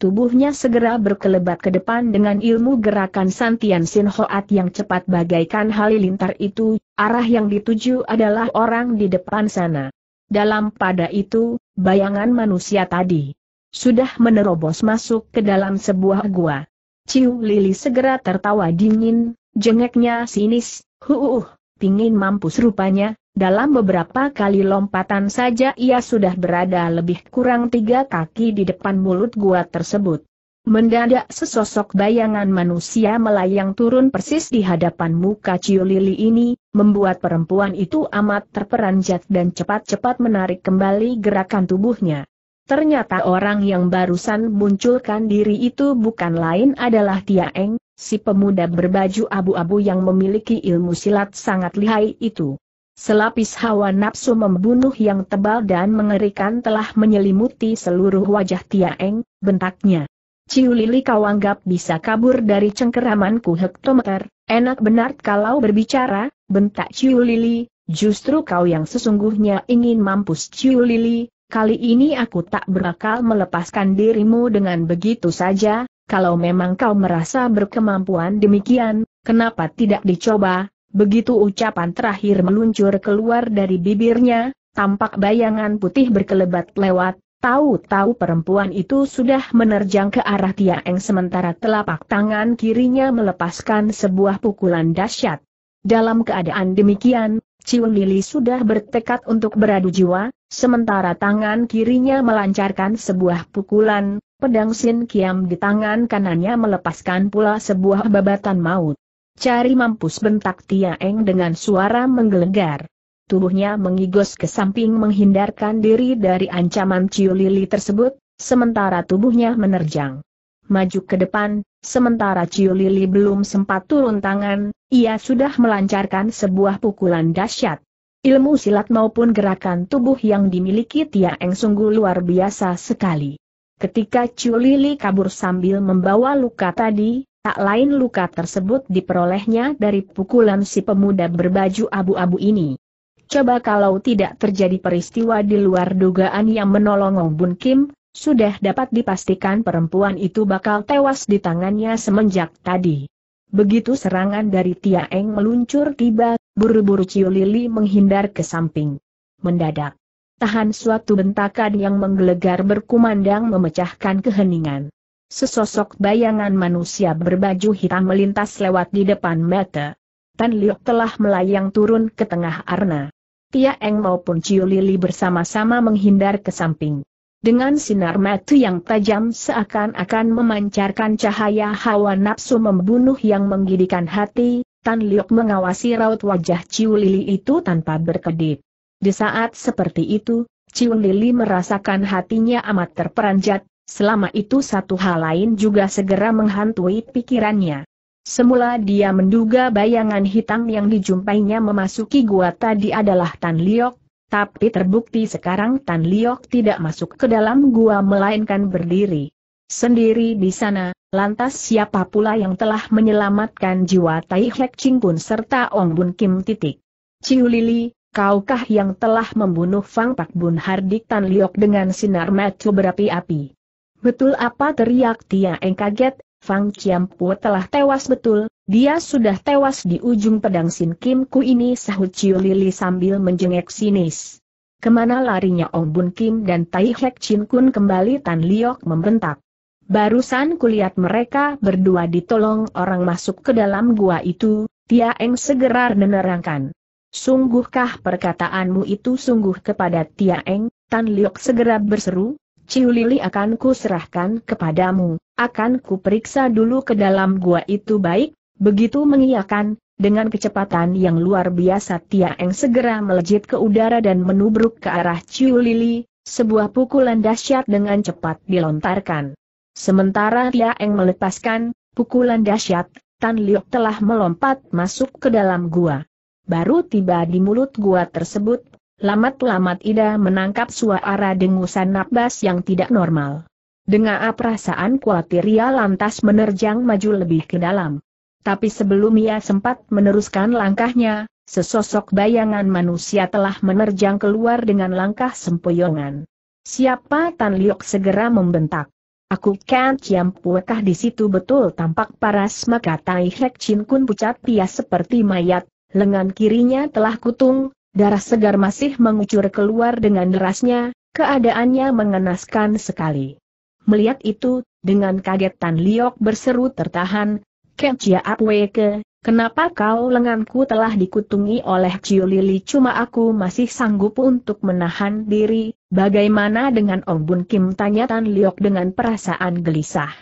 Tubuhnya segera berkelebat ke depan dengan ilmu gerakan Santian Sinhoat yang cepat bagaikan halilintar itu, arah yang dituju adalah orang di depan sana. Dalam pada itu, bayangan manusia tadi sudah menerobos masuk ke dalam sebuah gua. Ciu Lili segera tertawa dingin, jengeknya sinis, huuh, pingin mampus rupanya, dalam beberapa kali lompatan saja ia sudah berada lebih kurang tiga kaki di depan mulut gua tersebut. Mendadak sesosok bayangan manusia melayang turun persis di hadapan muka Ciu ini, membuat perempuan itu amat terperanjat dan cepat-cepat menarik kembali gerakan tubuhnya. Ternyata orang yang barusan munculkan diri itu bukan lain adalah Tia Eng, si pemuda berbaju abu-abu yang memiliki ilmu silat sangat lihai itu. Selapis hawa nafsu membunuh yang tebal dan mengerikan telah menyelimuti seluruh wajah Tiaeng, bentaknya. Ciu Lili kau anggap bisa kabur dari cengkeramanku hektometer, enak benar kalau berbicara, bentak Ciu Lili, justru kau yang sesungguhnya ingin mampus Ciu Lili, kali ini aku tak berakal melepaskan dirimu dengan begitu saja, kalau memang kau merasa berkemampuan demikian, kenapa tidak dicoba, Begitu ucapan terakhir meluncur keluar dari bibirnya, tampak bayangan putih berkelebat lewat, tahu-tahu perempuan itu sudah menerjang ke arah Tiaeng sementara telapak tangan kirinya melepaskan sebuah pukulan dahsyat. Dalam keadaan demikian, Ciun Lili sudah bertekad untuk beradu jiwa, sementara tangan kirinya melancarkan sebuah pukulan, pedang Sin Kiam di tangan kanannya melepaskan pula sebuah babatan maut. Cari mampus bentak Tia Eng dengan suara menggelegar. Tubuhnya mengigos ke samping menghindarkan diri dari ancaman Ciu Lili tersebut, sementara tubuhnya menerjang. Maju ke depan, sementara Ciu Lili belum sempat turun tangan, ia sudah melancarkan sebuah pukulan dahsyat. Ilmu silat maupun gerakan tubuh yang dimiliki Tia Eng sungguh luar biasa sekali. Ketika Ciu Lili kabur sambil membawa luka tadi, Tak lain luka tersebut diperolehnya dari pukulan si pemuda berbaju abu-abu ini. Coba kalau tidak terjadi peristiwa di luar dugaan yang menolong Ong Bun Kim, sudah dapat dipastikan perempuan itu bakal tewas di tangannya semenjak tadi. Begitu serangan dari Tia Eng meluncur tiba, buru-buru Ciu Lili menghindar ke samping. Mendadak. Tahan suatu bentakan yang menggelegar berkumandang memecahkan keheningan. Sesosok bayangan manusia berbaju hitam melintas lewat di depan mata. Tan Liok telah melayang turun ke tengah arna. Tia Eng maupun Ciu Lili bersama-sama menghindar ke samping. Dengan sinar mata yang tajam seakan-akan memancarkan cahaya hawa nafsu membunuh yang menggidikan hati, Tan Liok mengawasi raut wajah Ciu Lili itu tanpa berkedip. Di saat seperti itu, Ciu Lili merasakan hatinya amat terperanjat, Selama itu satu hal lain juga segera menghantui pikirannya. Semula dia menduga bayangan hitam yang dijumpainya memasuki gua tadi adalah Tan Liok, tapi terbukti sekarang Tan Liok tidak masuk ke dalam gua melainkan berdiri. Sendiri di sana, lantas siapa pula yang telah menyelamatkan jiwa Tai Hek Ching pun serta Ong Bun Kim titik. Ciu Lili, kaukah yang telah membunuh Fang Pak Bun Hardik Tan Liok dengan sinar mata berapi-api? Betul apa teriak Tiaeng kaget, Fang Chiampu telah tewas betul, dia sudah tewas di ujung pedang Sin Kim Ku ini sahut Chiu Lili sambil menjengek sinis. Kemana larinya Ong Bun Kim dan Tai Hek Chin Kun kembali Tan Liok membentak. Barusan kulihat mereka berdua ditolong orang masuk ke dalam gua itu, Tia Eng segera menerangkan. Sungguhkah perkataanmu itu sungguh kepada Tia Eng, Tan Liok segera berseru, Ciu Lili akan ku serahkan kepadamu, akan ku periksa dulu ke dalam gua itu baik, begitu mengiyakan, dengan kecepatan yang luar biasa Tia Eng segera melejit ke udara dan menubruk ke arah Ciu Lili, sebuah pukulan dahsyat dengan cepat dilontarkan. Sementara Tia Eng melepaskan, pukulan dahsyat, Tan Liok telah melompat masuk ke dalam gua. Baru tiba di mulut gua tersebut, Lamat-lamat Ida menangkap suara dengusan nafas yang tidak normal. Dengan perasaan khawatir ia lantas menerjang maju lebih ke dalam. Tapi sebelum ia sempat meneruskan langkahnya, sesosok bayangan manusia telah menerjang keluar dengan langkah sempoyongan. Siapa Tan Liok segera membentak. Aku kan ciam puekah di situ betul tampak paras maka Tai Hek Chin Kun pucat pias seperti mayat, lengan kirinya telah kutung, Darah segar masih mengucur keluar dengan derasnya, keadaannya mengenaskan sekali. Melihat itu, dengan kaget Tan Liok berseru tertahan, Chia Apweke, kenapa kau lenganku telah dikutungi oleh Chiu Lili cuma aku masih sanggup untuk menahan diri, bagaimana dengan Ong Bun Kim tanya Tan Liok dengan perasaan gelisah.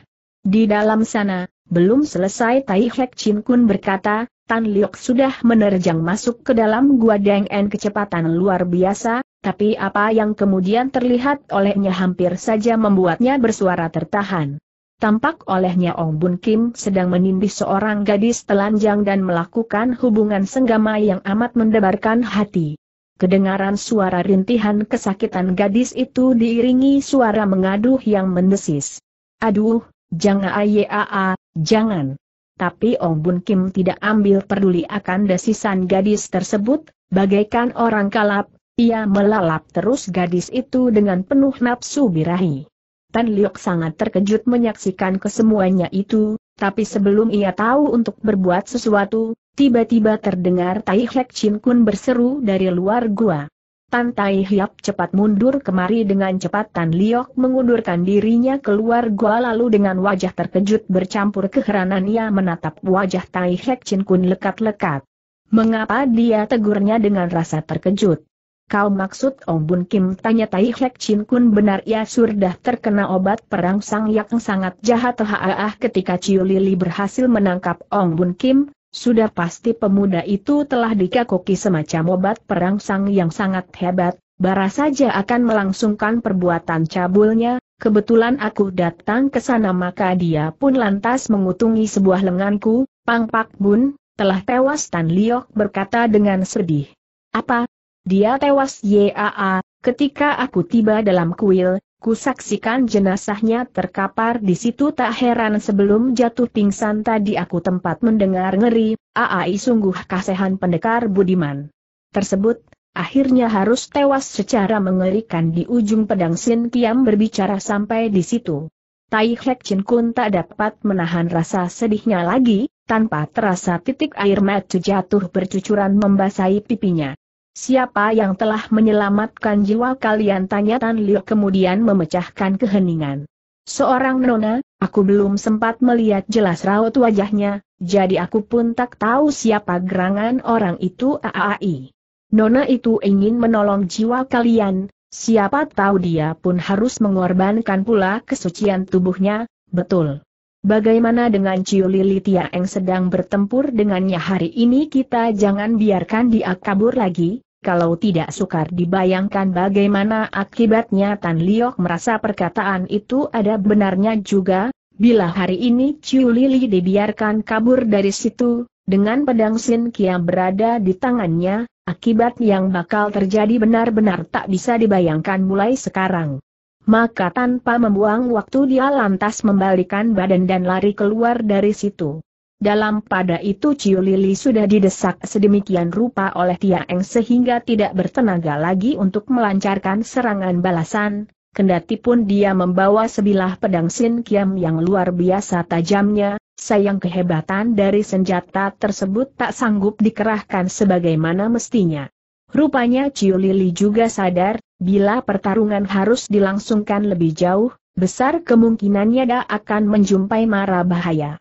Di dalam sana, belum selesai Tai Hek Chin Kun berkata, Tan Liok sudah menerjang masuk ke dalam gua Deng En kecepatan luar biasa, tapi apa yang kemudian terlihat olehnya hampir saja membuatnya bersuara tertahan. Tampak olehnya Ong Bun Kim sedang menindih seorang gadis telanjang dan melakukan hubungan senggama yang amat mendebarkan hati. Kedengaran suara rintihan kesakitan gadis itu diiringi suara mengaduh yang mendesis. Aduh, Jangan ayaa, jangan. Tapi Ong Bun Kim tidak ambil peduli akan desisan gadis tersebut, bagaikan orang kalap, ia melalap terus gadis itu dengan penuh nafsu birahi. Tan Liok sangat terkejut menyaksikan kesemuanya itu, tapi sebelum ia tahu untuk berbuat sesuatu, tiba-tiba terdengar Tai Hek Chin Kun berseru dari luar gua. Tan Tai Hiap cepat mundur kemari dengan cepat Tan Liok mengundurkan dirinya keluar gua lalu dengan wajah terkejut bercampur keheranan ia menatap wajah Tai Hek Chin Kun lekat-lekat. Mengapa dia tegurnya dengan rasa terkejut? Kau maksud Om Bun Kim tanya Tai Hek Chin Kun benar ia sudah terkena obat perang sang yang sangat jahat haah ketika Ciu Lili berhasil menangkap Om Bun Kim, sudah pasti pemuda itu telah dikakoki semacam obat perangsang yang sangat hebat, bara saja akan melangsungkan perbuatan cabulnya, kebetulan aku datang ke sana maka dia pun lantas mengutungi sebuah lenganku, Pang Pak Bun, telah tewas Tan Liok berkata dengan sedih. Apa? Dia tewas YAA, ketika aku tiba dalam kuil, Kusaksikan jenazahnya terkapar di situ tak heran sebelum jatuh pingsan tadi aku tempat mendengar ngeri, aai sungguh kasihan pendekar budiman. Tersebut, akhirnya harus tewas secara mengerikan di ujung pedang Sin Kiam berbicara sampai di situ. Tai Hek Chin Kun tak dapat menahan rasa sedihnya lagi, tanpa terasa titik air mata jatuh bercucuran membasahi pipinya. Siapa yang telah menyelamatkan jiwa kalian? Tanya Tan Liu kemudian memecahkan keheningan. Seorang nona, aku belum sempat melihat jelas raut wajahnya, jadi aku pun tak tahu siapa gerangan orang itu AAI. Nona itu ingin menolong jiwa kalian, siapa tahu dia pun harus mengorbankan pula kesucian tubuhnya, betul. Bagaimana dengan Ciu Lili yang sedang bertempur dengannya hari ini kita jangan biarkan dia kabur lagi, kalau tidak sukar dibayangkan bagaimana akibatnya Tan Liok merasa perkataan itu ada benarnya juga, bila hari ini Ciu Lili dibiarkan kabur dari situ, dengan pedang Sin Kiam berada di tangannya, akibat yang bakal terjadi benar-benar tak bisa dibayangkan mulai sekarang. Maka tanpa membuang waktu dia lantas membalikan badan dan lari keluar dari situ. Dalam pada itu Ciu Lili sudah didesak sedemikian rupa oleh Tiaeng sehingga tidak bertenaga lagi untuk melancarkan serangan balasan, kendati pun dia membawa sebilah pedang Sin Kiam yang luar biasa tajamnya, sayang kehebatan dari senjata tersebut tak sanggup dikerahkan sebagaimana mestinya. Rupanya Ciu Lili juga sadar, bila pertarungan harus dilangsungkan lebih jauh, besar kemungkinannya dia akan menjumpai mara bahaya.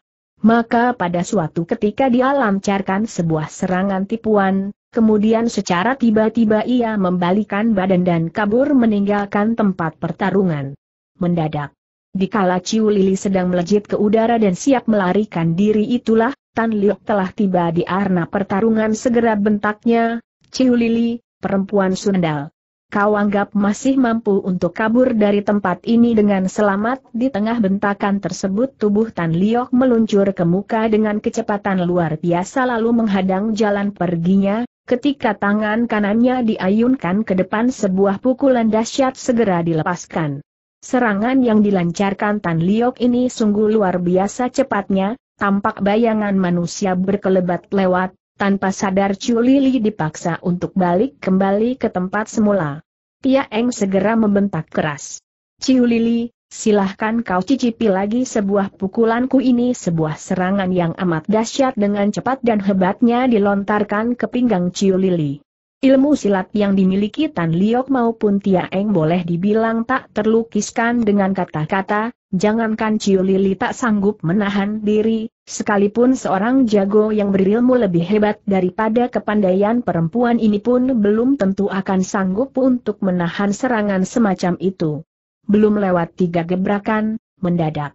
Maka pada suatu ketika dia lancarkan sebuah serangan tipuan, kemudian secara tiba-tiba ia membalikan badan dan kabur meninggalkan tempat pertarungan. Mendadak. Dikala Ciu Lili sedang melejit ke udara dan siap melarikan diri itulah, Tan Liok telah tiba di arena pertarungan segera bentaknya, Ciu Lili, perempuan sundal kau anggap masih mampu untuk kabur dari tempat ini dengan selamat. Di tengah bentakan tersebut tubuh Tan Liok meluncur ke muka dengan kecepatan luar biasa lalu menghadang jalan perginya, ketika tangan kanannya diayunkan ke depan sebuah pukulan dahsyat segera dilepaskan. Serangan yang dilancarkan Tan Liok ini sungguh luar biasa cepatnya, tampak bayangan manusia berkelebat lewat, tanpa sadar Chulili dipaksa untuk balik kembali ke tempat semula. Pia Eng segera membentak keras. Ciu Lili, silahkan kau cicipi lagi sebuah pukulanku ini sebuah serangan yang amat dahsyat dengan cepat dan hebatnya dilontarkan ke pinggang Ciu Lili. Ilmu silat yang dimiliki Tan Liok maupun Tia Eng boleh dibilang tak terlukiskan dengan kata-kata, jangankan Ciu Lili tak sanggup menahan diri, sekalipun seorang jago yang berilmu lebih hebat daripada kepandaian perempuan ini pun belum tentu akan sanggup untuk menahan serangan semacam itu. Belum lewat tiga gebrakan, mendadak.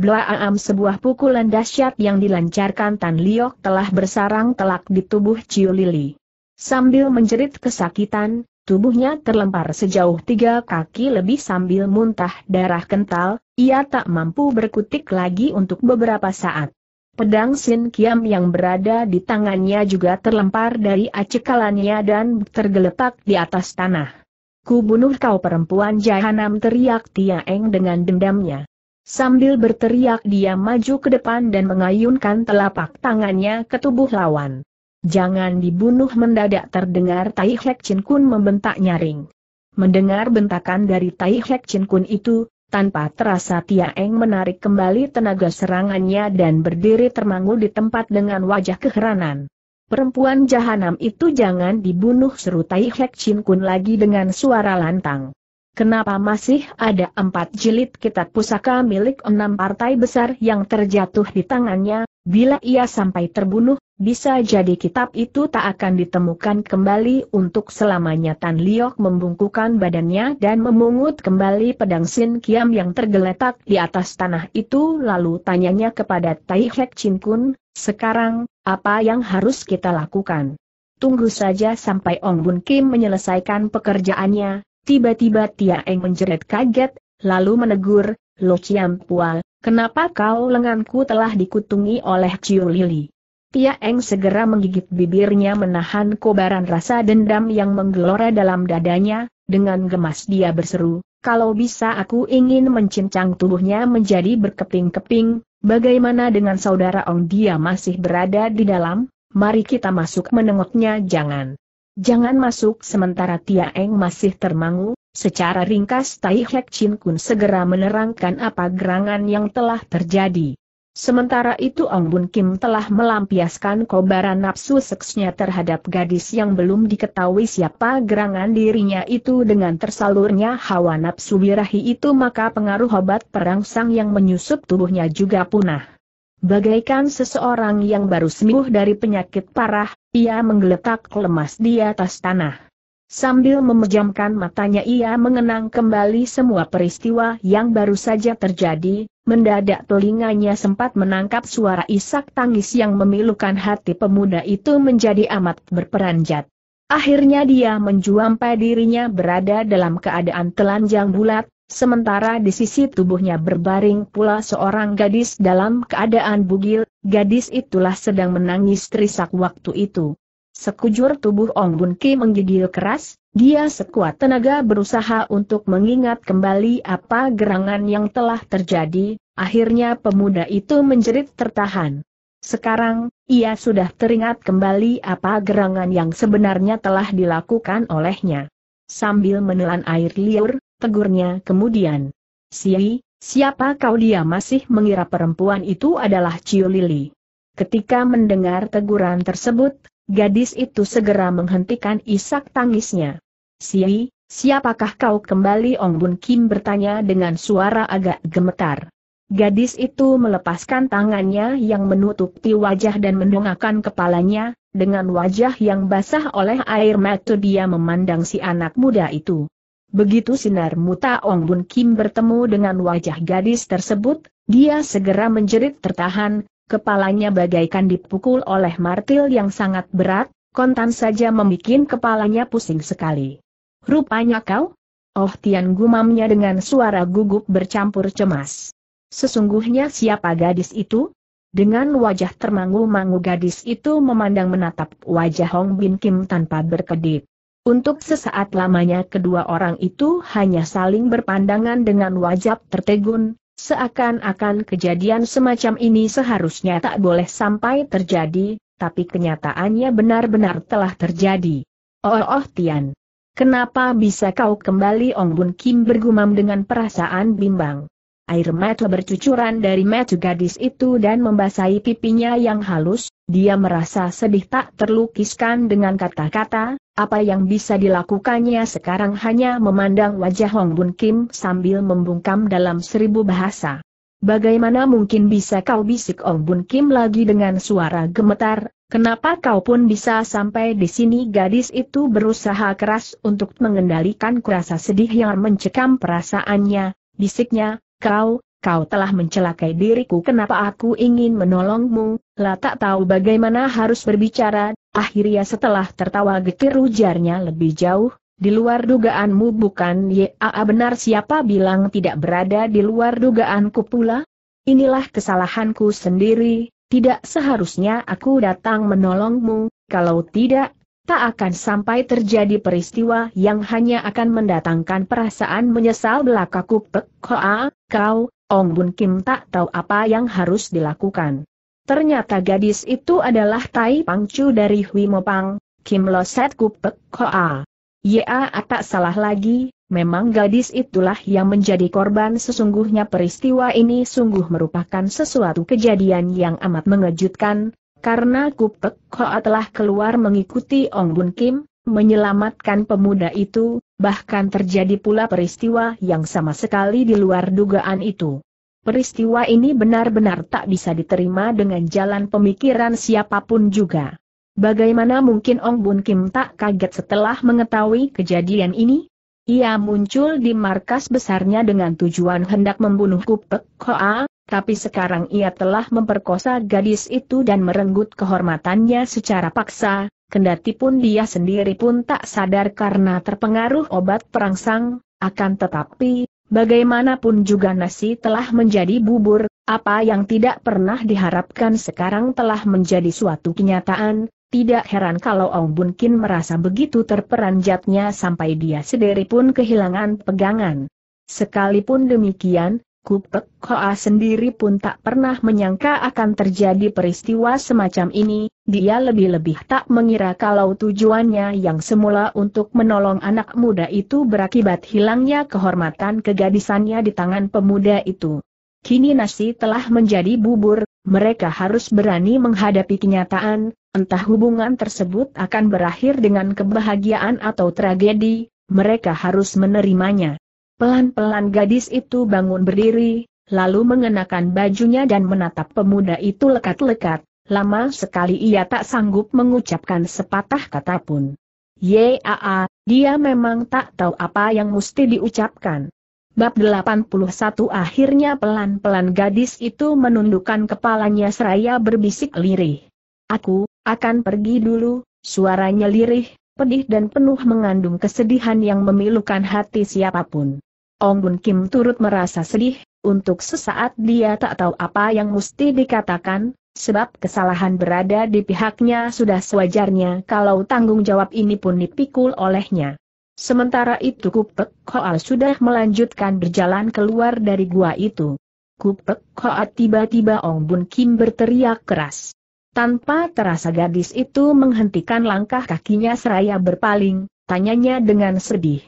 Blaam sebuah pukulan dahsyat yang dilancarkan Tan Liok telah bersarang telak di tubuh Ciu Lili. Sambil menjerit kesakitan, tubuhnya terlempar sejauh tiga kaki lebih sambil muntah darah kental, ia tak mampu berkutik lagi untuk beberapa saat. Pedang Sin Kiam yang berada di tangannya juga terlempar dari acekalannya dan tergeletak di atas tanah. Ku bunuh kau perempuan jahanam teriak Tia Eng dengan dendamnya. Sambil berteriak dia maju ke depan dan mengayunkan telapak tangannya ke tubuh lawan. Jangan dibunuh mendadak terdengar Tai Hek Chin Kun membentak nyaring. Mendengar bentakan dari Tai Hek Chin Kun itu, tanpa terasa Tia Eng menarik kembali tenaga serangannya dan berdiri termangu di tempat dengan wajah keheranan. Perempuan jahanam itu jangan dibunuh seru Tai Hek Chin Kun lagi dengan suara lantang. Kenapa masih ada empat jilid kitab pusaka milik enam partai besar yang terjatuh di tangannya, bila ia sampai terbunuh, bisa jadi kitab itu tak akan ditemukan kembali untuk selamanya Tan Liok membungkukan badannya dan memungut kembali pedang Sin Kiam yang tergeletak di atas tanah itu lalu tanyanya kepada Tai Hek Chin Kun, sekarang, apa yang harus kita lakukan? Tunggu saja sampai Ong Bun Kim menyelesaikan pekerjaannya, tiba-tiba Tia Eng menjerit kaget, lalu menegur, Lo Chiam Pual, kenapa kau lenganku telah dikutungi oleh Ciu Lili? Tia Eng segera menggigit bibirnya menahan kobaran rasa dendam yang menggelora dalam dadanya, dengan gemas dia berseru, kalau bisa aku ingin mencincang tubuhnya menjadi berkeping-keping, bagaimana dengan saudara Ong dia masih berada di dalam, mari kita masuk menengoknya jangan. Jangan masuk sementara Tia Eng masih termangu, secara ringkas Tai Hek Chin Kun segera menerangkan apa gerangan yang telah terjadi. Sementara itu Ong Bun Kim telah melampiaskan kobaran nafsu seksnya terhadap gadis yang belum diketahui siapa gerangan dirinya itu dengan tersalurnya hawa nafsu birahi itu maka pengaruh obat perangsang yang menyusup tubuhnya juga punah. Bagaikan seseorang yang baru sembuh dari penyakit parah, ia menggeletak lemas di atas tanah. Sambil memejamkan matanya ia mengenang kembali semua peristiwa yang baru saja terjadi, Mendadak telinganya sempat menangkap suara isak tangis yang memilukan hati pemuda itu menjadi amat berperanjat. Akhirnya dia menjumpai dirinya berada dalam keadaan telanjang bulat, sementara di sisi tubuhnya berbaring pula seorang gadis dalam keadaan bugil, gadis itulah sedang menangis terisak waktu itu. Sekujur tubuh Ong Bun Ki menggigil keras, dia sekuat tenaga berusaha untuk mengingat kembali apa gerangan yang telah terjadi, akhirnya pemuda itu menjerit tertahan. Sekarang, ia sudah teringat kembali apa gerangan yang sebenarnya telah dilakukan olehnya. Sambil menelan air liur, tegurnya kemudian. Si, siapa kau dia masih mengira perempuan itu adalah Ciu Lili. Ketika mendengar teguran tersebut, Gadis itu segera menghentikan isak tangisnya. Si, siapakah kau kembali Ong Bun Kim bertanya dengan suara agak gemetar. Gadis itu melepaskan tangannya yang menutupi wajah dan mendongakkan kepalanya, dengan wajah yang basah oleh air mata dia memandang si anak muda itu. Begitu sinar muta Ong Bun Kim bertemu dengan wajah gadis tersebut, dia segera menjerit tertahan, Kepalanya bagaikan dipukul oleh martil yang sangat berat, kontan saja membuat kepalanya pusing sekali. Rupanya kau? Oh Tian gumamnya dengan suara gugup bercampur cemas. Sesungguhnya siapa gadis itu? Dengan wajah termangu-mangu gadis itu memandang menatap wajah Hong Bin Kim tanpa berkedip. Untuk sesaat lamanya kedua orang itu hanya saling berpandangan dengan wajah tertegun, Seakan-akan kejadian semacam ini seharusnya tak boleh sampai terjadi, tapi kenyataannya benar-benar telah terjadi. Oh, oh, Tian. Kenapa bisa kau kembali Ong Bun Kim bergumam dengan perasaan bimbang. Air mata bercucuran dari mata gadis itu dan membasahi pipinya yang halus, dia merasa sedih tak terlukiskan dengan kata-kata, apa yang bisa dilakukannya sekarang hanya memandang wajah Hong Bun Kim sambil membungkam dalam seribu bahasa. Bagaimana mungkin bisa kau bisik Hong Bun Kim lagi dengan suara gemetar, Kenapa kau pun bisa sampai di sini gadis itu berusaha keras untuk mengendalikan kurasa sedih yang mencekam perasaannya, bisiknya, Kau, kau telah mencelakai diriku kenapa aku ingin menolongmu, lah tak tahu bagaimana harus berbicara, akhirnya setelah tertawa getir ujarnya lebih jauh, di luar dugaanmu bukan ya benar siapa bilang tidak berada di luar dugaanku pula? Inilah kesalahanku sendiri, tidak seharusnya aku datang menolongmu, kalau tidak, tak akan sampai terjadi peristiwa yang hanya akan mendatangkan perasaan menyesal belaka kupek koa, kau, Ong Bun Kim tak tahu apa yang harus dilakukan. Ternyata gadis itu adalah Tai Pangcu dari Hui Mopang, Kim Loset Kupek koa. Ya tak salah lagi, memang gadis itulah yang menjadi korban sesungguhnya peristiwa ini sungguh merupakan sesuatu kejadian yang amat mengejutkan, karena Kupek Hoa telah keluar mengikuti Ong Bun Kim, menyelamatkan pemuda itu, bahkan terjadi pula peristiwa yang sama sekali di luar dugaan itu. Peristiwa ini benar-benar tak bisa diterima dengan jalan pemikiran siapapun juga. Bagaimana mungkin Ong Bun Kim tak kaget setelah mengetahui kejadian ini? Ia muncul di markas besarnya dengan tujuan hendak membunuh Kupek Hoa, tapi sekarang ia telah memperkosa gadis itu dan merenggut kehormatannya secara paksa, kendati pun dia sendiri pun tak sadar karena terpengaruh obat perangsang, akan tetapi, bagaimanapun juga nasi telah menjadi bubur, apa yang tidak pernah diharapkan sekarang telah menjadi suatu kenyataan, tidak heran kalau Ong Bun Kin merasa begitu terperanjatnya sampai dia sendiri pun kehilangan pegangan. Sekalipun demikian, Kupek Hoa sendiri pun tak pernah menyangka akan terjadi peristiwa semacam ini, dia lebih-lebih tak mengira kalau tujuannya yang semula untuk menolong anak muda itu berakibat hilangnya kehormatan kegadisannya di tangan pemuda itu. Kini nasi telah menjadi bubur, mereka harus berani menghadapi kenyataan, entah hubungan tersebut akan berakhir dengan kebahagiaan atau tragedi, mereka harus menerimanya. Pelan-pelan gadis itu bangun berdiri, lalu mengenakan bajunya dan menatap pemuda itu lekat-lekat, lama sekali ia tak sanggup mengucapkan sepatah kata pun. Yaa, dia memang tak tahu apa yang mesti diucapkan. Bab 81 akhirnya pelan-pelan gadis itu menundukkan kepalanya seraya berbisik lirih. Aku, akan pergi dulu, suaranya lirih, pedih dan penuh mengandung kesedihan yang memilukan hati siapapun. Ong Bun Kim turut merasa sedih, untuk sesaat dia tak tahu apa yang mesti dikatakan, sebab kesalahan berada di pihaknya sudah sewajarnya kalau tanggung jawab ini pun dipikul olehnya. Sementara itu Kupek Koal sudah melanjutkan berjalan keluar dari gua itu. Kupek Koal tiba-tiba Ong Bun Kim berteriak keras. Tanpa terasa gadis itu menghentikan langkah kakinya seraya berpaling, tanyanya dengan sedih.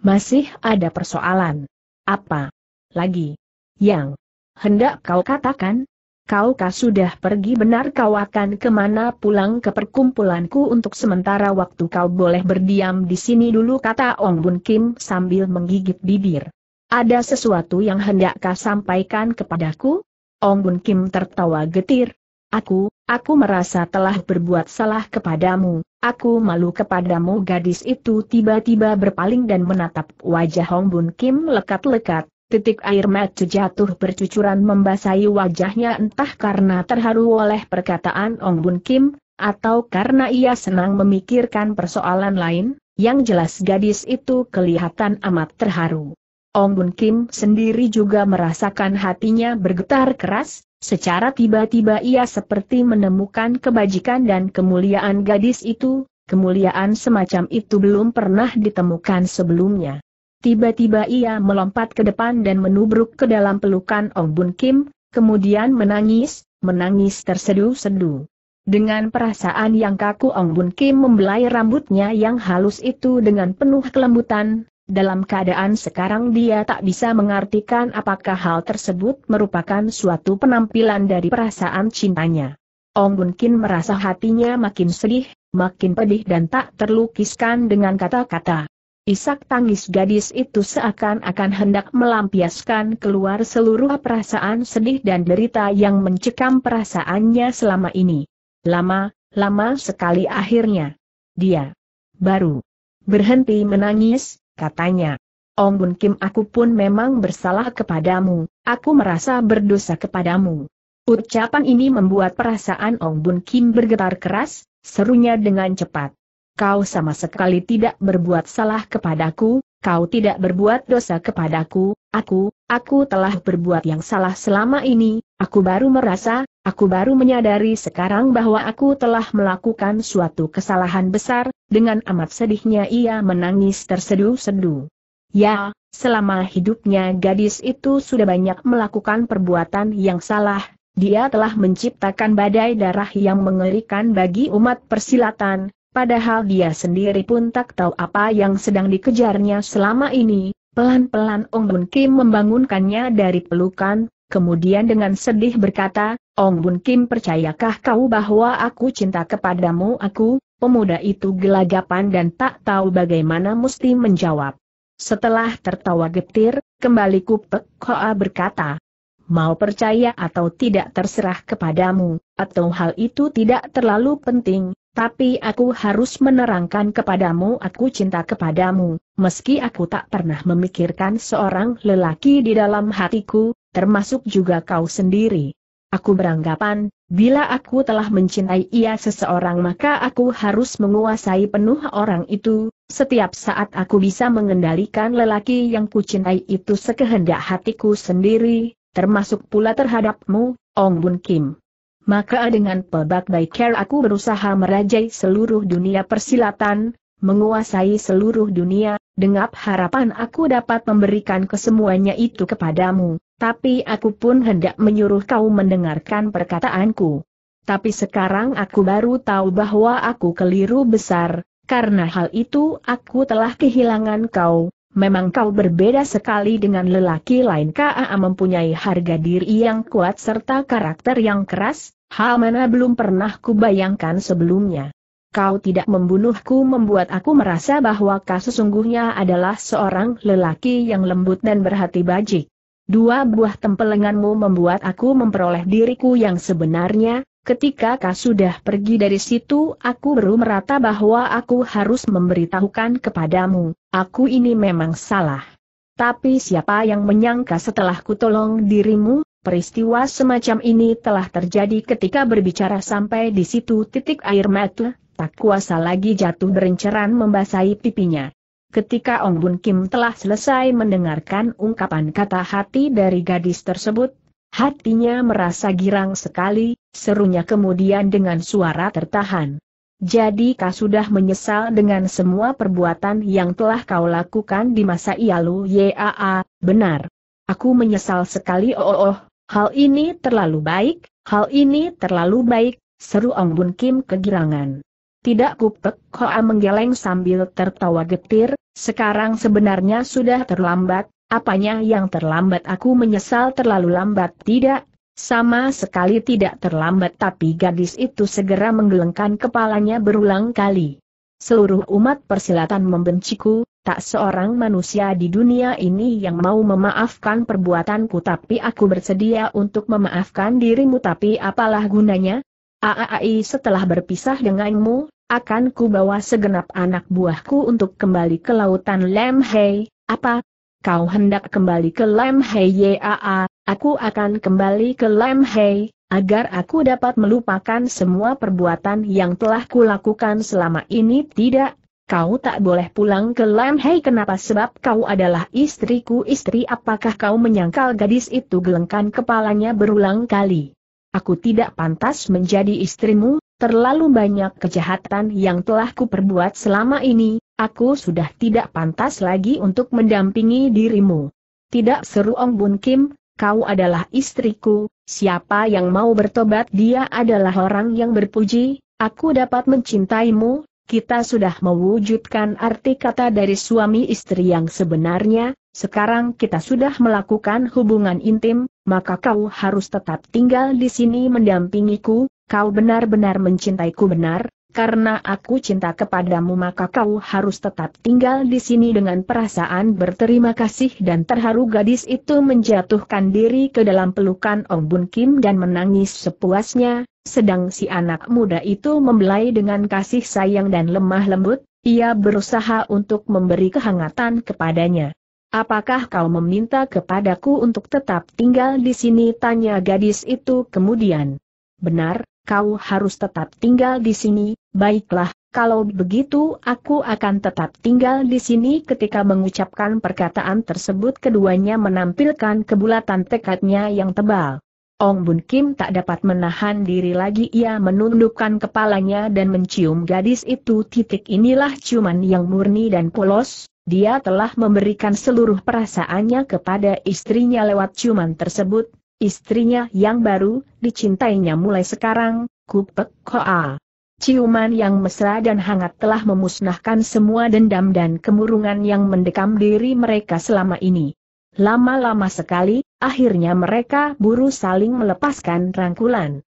Masih ada persoalan. Apa? Lagi? Yang hendak kau katakan? Kaukah sudah pergi benar kau akan kemana pulang ke perkumpulanku untuk sementara waktu kau boleh berdiam di sini dulu kata Ong Bun Kim sambil menggigit bibir. Ada sesuatu yang hendak kau sampaikan kepadaku? Ong Bun Kim tertawa getir, Aku, aku merasa telah berbuat salah kepadamu, aku malu kepadamu gadis itu tiba-tiba berpaling dan menatap wajah Hong Bun Kim lekat-lekat, titik air mata jatuh bercucuran membasahi wajahnya entah karena terharu oleh perkataan Hong Bun Kim, atau karena ia senang memikirkan persoalan lain, yang jelas gadis itu kelihatan amat terharu. Ong Bun Kim sendiri juga merasakan hatinya bergetar keras, Secara tiba-tiba ia seperti menemukan kebajikan dan kemuliaan gadis itu, kemuliaan semacam itu belum pernah ditemukan sebelumnya. Tiba-tiba ia melompat ke depan dan menubruk ke dalam pelukan Ong Bun Kim, kemudian menangis, menangis tersedu-sedu. Dengan perasaan yang kaku Ong Bun Kim membelai rambutnya yang halus itu dengan penuh kelembutan, dalam keadaan sekarang dia tak bisa mengartikan apakah hal tersebut merupakan suatu penampilan dari perasaan cintanya. Ong Bun Kin merasa hatinya makin sedih, makin pedih dan tak terlukiskan dengan kata-kata. Isak tangis gadis itu seakan-akan hendak melampiaskan keluar seluruh perasaan sedih dan derita yang mencekam perasaannya selama ini. Lama, lama sekali akhirnya. Dia baru berhenti menangis, katanya. Ong Bun Kim aku pun memang bersalah kepadamu, aku merasa berdosa kepadamu. Ucapan ini membuat perasaan Ong Bun Kim bergetar keras, serunya dengan cepat. Kau sama sekali tidak berbuat salah kepadaku, kau tidak berbuat dosa kepadaku, aku, aku telah berbuat yang salah selama ini, aku baru merasa, Aku baru menyadari sekarang bahwa aku telah melakukan suatu kesalahan besar, dengan amat sedihnya ia menangis terseduh sedu Ya, selama hidupnya gadis itu sudah banyak melakukan perbuatan yang salah, dia telah menciptakan badai darah yang mengerikan bagi umat persilatan, padahal dia sendiri pun tak tahu apa yang sedang dikejarnya selama ini, Pelan-pelan Ong Bun Kim membangunkannya dari pelukan, kemudian dengan sedih berkata, Ong Bun Kim percayakah kau bahwa aku cinta kepadamu aku, pemuda itu gelagapan dan tak tahu bagaimana mesti menjawab. Setelah tertawa getir, kembali Kupek Hoa berkata, Mau percaya atau tidak terserah kepadamu, atau hal itu tidak terlalu penting, tapi aku harus menerangkan kepadamu aku cinta kepadamu, meski aku tak pernah memikirkan seorang lelaki di dalam hatiku, termasuk juga kau sendiri. Aku beranggapan, bila aku telah mencintai ia seseorang maka aku harus menguasai penuh orang itu, setiap saat aku bisa mengendalikan lelaki yang kucintai itu sekehendak hatiku sendiri, termasuk pula terhadapmu, Ong Bun Kim. Maka dengan pebak by care aku berusaha merajai seluruh dunia persilatan, menguasai seluruh dunia, dengap harapan aku dapat memberikan kesemuanya itu kepadamu. Tapi aku pun hendak menyuruh kau mendengarkan perkataanku. Tapi sekarang aku baru tahu bahwa aku keliru besar, karena hal itu aku telah kehilangan kau. Memang kau berbeda sekali dengan lelaki lain K.A.A. mempunyai harga diri yang kuat serta karakter yang keras, hal mana belum pernah kubayangkan sebelumnya kau tidak membunuhku membuat aku merasa bahwa kau sesungguhnya adalah seorang lelaki yang lembut dan berhati bajik. Dua buah tempelenganmu membuat aku memperoleh diriku yang sebenarnya, ketika kau sudah pergi dari situ aku baru merata bahwa aku harus memberitahukan kepadamu, aku ini memang salah. Tapi siapa yang menyangka setelah kutolong dirimu, peristiwa semacam ini telah terjadi ketika berbicara sampai di situ titik air mata, tak kuasa lagi jatuh berenceran membasahi pipinya. Ketika Ong Bun Kim telah selesai mendengarkan ungkapan kata hati dari gadis tersebut, hatinya merasa girang sekali, serunya kemudian dengan suara tertahan. Jadi kau sudah menyesal dengan semua perbuatan yang telah kau lakukan di masa Ialu Yaa, benar. Aku menyesal sekali oh oh, oh. hal ini terlalu baik, hal ini terlalu baik, seru Ong Bun Kim kegirangan. Tidak kupek, Hoa menggeleng sambil tertawa getir, sekarang sebenarnya sudah terlambat, apanya yang terlambat aku menyesal terlalu lambat tidak, sama sekali tidak terlambat tapi gadis itu segera menggelengkan kepalanya berulang kali. Seluruh umat persilatan membenciku, tak seorang manusia di dunia ini yang mau memaafkan perbuatanku tapi aku bersedia untuk memaafkan dirimu tapi apalah gunanya, Aai setelah berpisah denganmu, akan ku bawa segenap anak buahku untuk kembali ke lautan Lemhei, apa? Kau hendak kembali ke Lemhei Yaa, aku akan kembali ke Lemhei, agar aku dapat melupakan semua perbuatan yang telah kulakukan selama ini tidak, kau tak boleh pulang ke Lemhei kenapa sebab kau adalah istriku istri apakah kau menyangkal gadis itu gelengkan kepalanya berulang kali. Aku tidak pantas menjadi istrimu, terlalu banyak kejahatan yang telah kuperbuat selama ini, aku sudah tidak pantas lagi untuk mendampingi dirimu. Tidak seru Ong Bun Kim, kau adalah istriku, siapa yang mau bertobat dia adalah orang yang berpuji, aku dapat mencintaimu, kita sudah mewujudkan arti kata dari suami istri yang sebenarnya, sekarang kita sudah melakukan hubungan intim, maka kau harus tetap tinggal di sini mendampingiku, kau benar-benar mencintaiku benar, karena aku cinta kepadamu maka kau harus tetap tinggal di sini dengan perasaan berterima kasih dan terharu gadis itu menjatuhkan diri ke dalam pelukan Ong Bun Kim dan menangis sepuasnya, sedang si anak muda itu membelai dengan kasih sayang dan lemah lembut, ia berusaha untuk memberi kehangatan kepadanya. Apakah kau meminta kepadaku untuk tetap tinggal di sini? Tanya gadis itu kemudian. Benar, kau harus tetap tinggal di sini, baiklah, kalau begitu aku akan tetap tinggal di sini ketika mengucapkan perkataan tersebut keduanya menampilkan kebulatan tekadnya yang tebal. Ong Bun Kim tak dapat menahan diri lagi ia menundukkan kepalanya dan mencium gadis itu titik inilah ciuman yang murni dan polos, dia telah memberikan seluruh perasaannya kepada istrinya lewat ciuman tersebut, Istrinya yang baru, dicintainya mulai sekarang, Kupek Koa. Ciuman yang mesra dan hangat telah memusnahkan semua dendam dan kemurungan yang mendekam diri mereka selama ini. Lama-lama sekali, akhirnya mereka buru saling melepaskan rangkulan.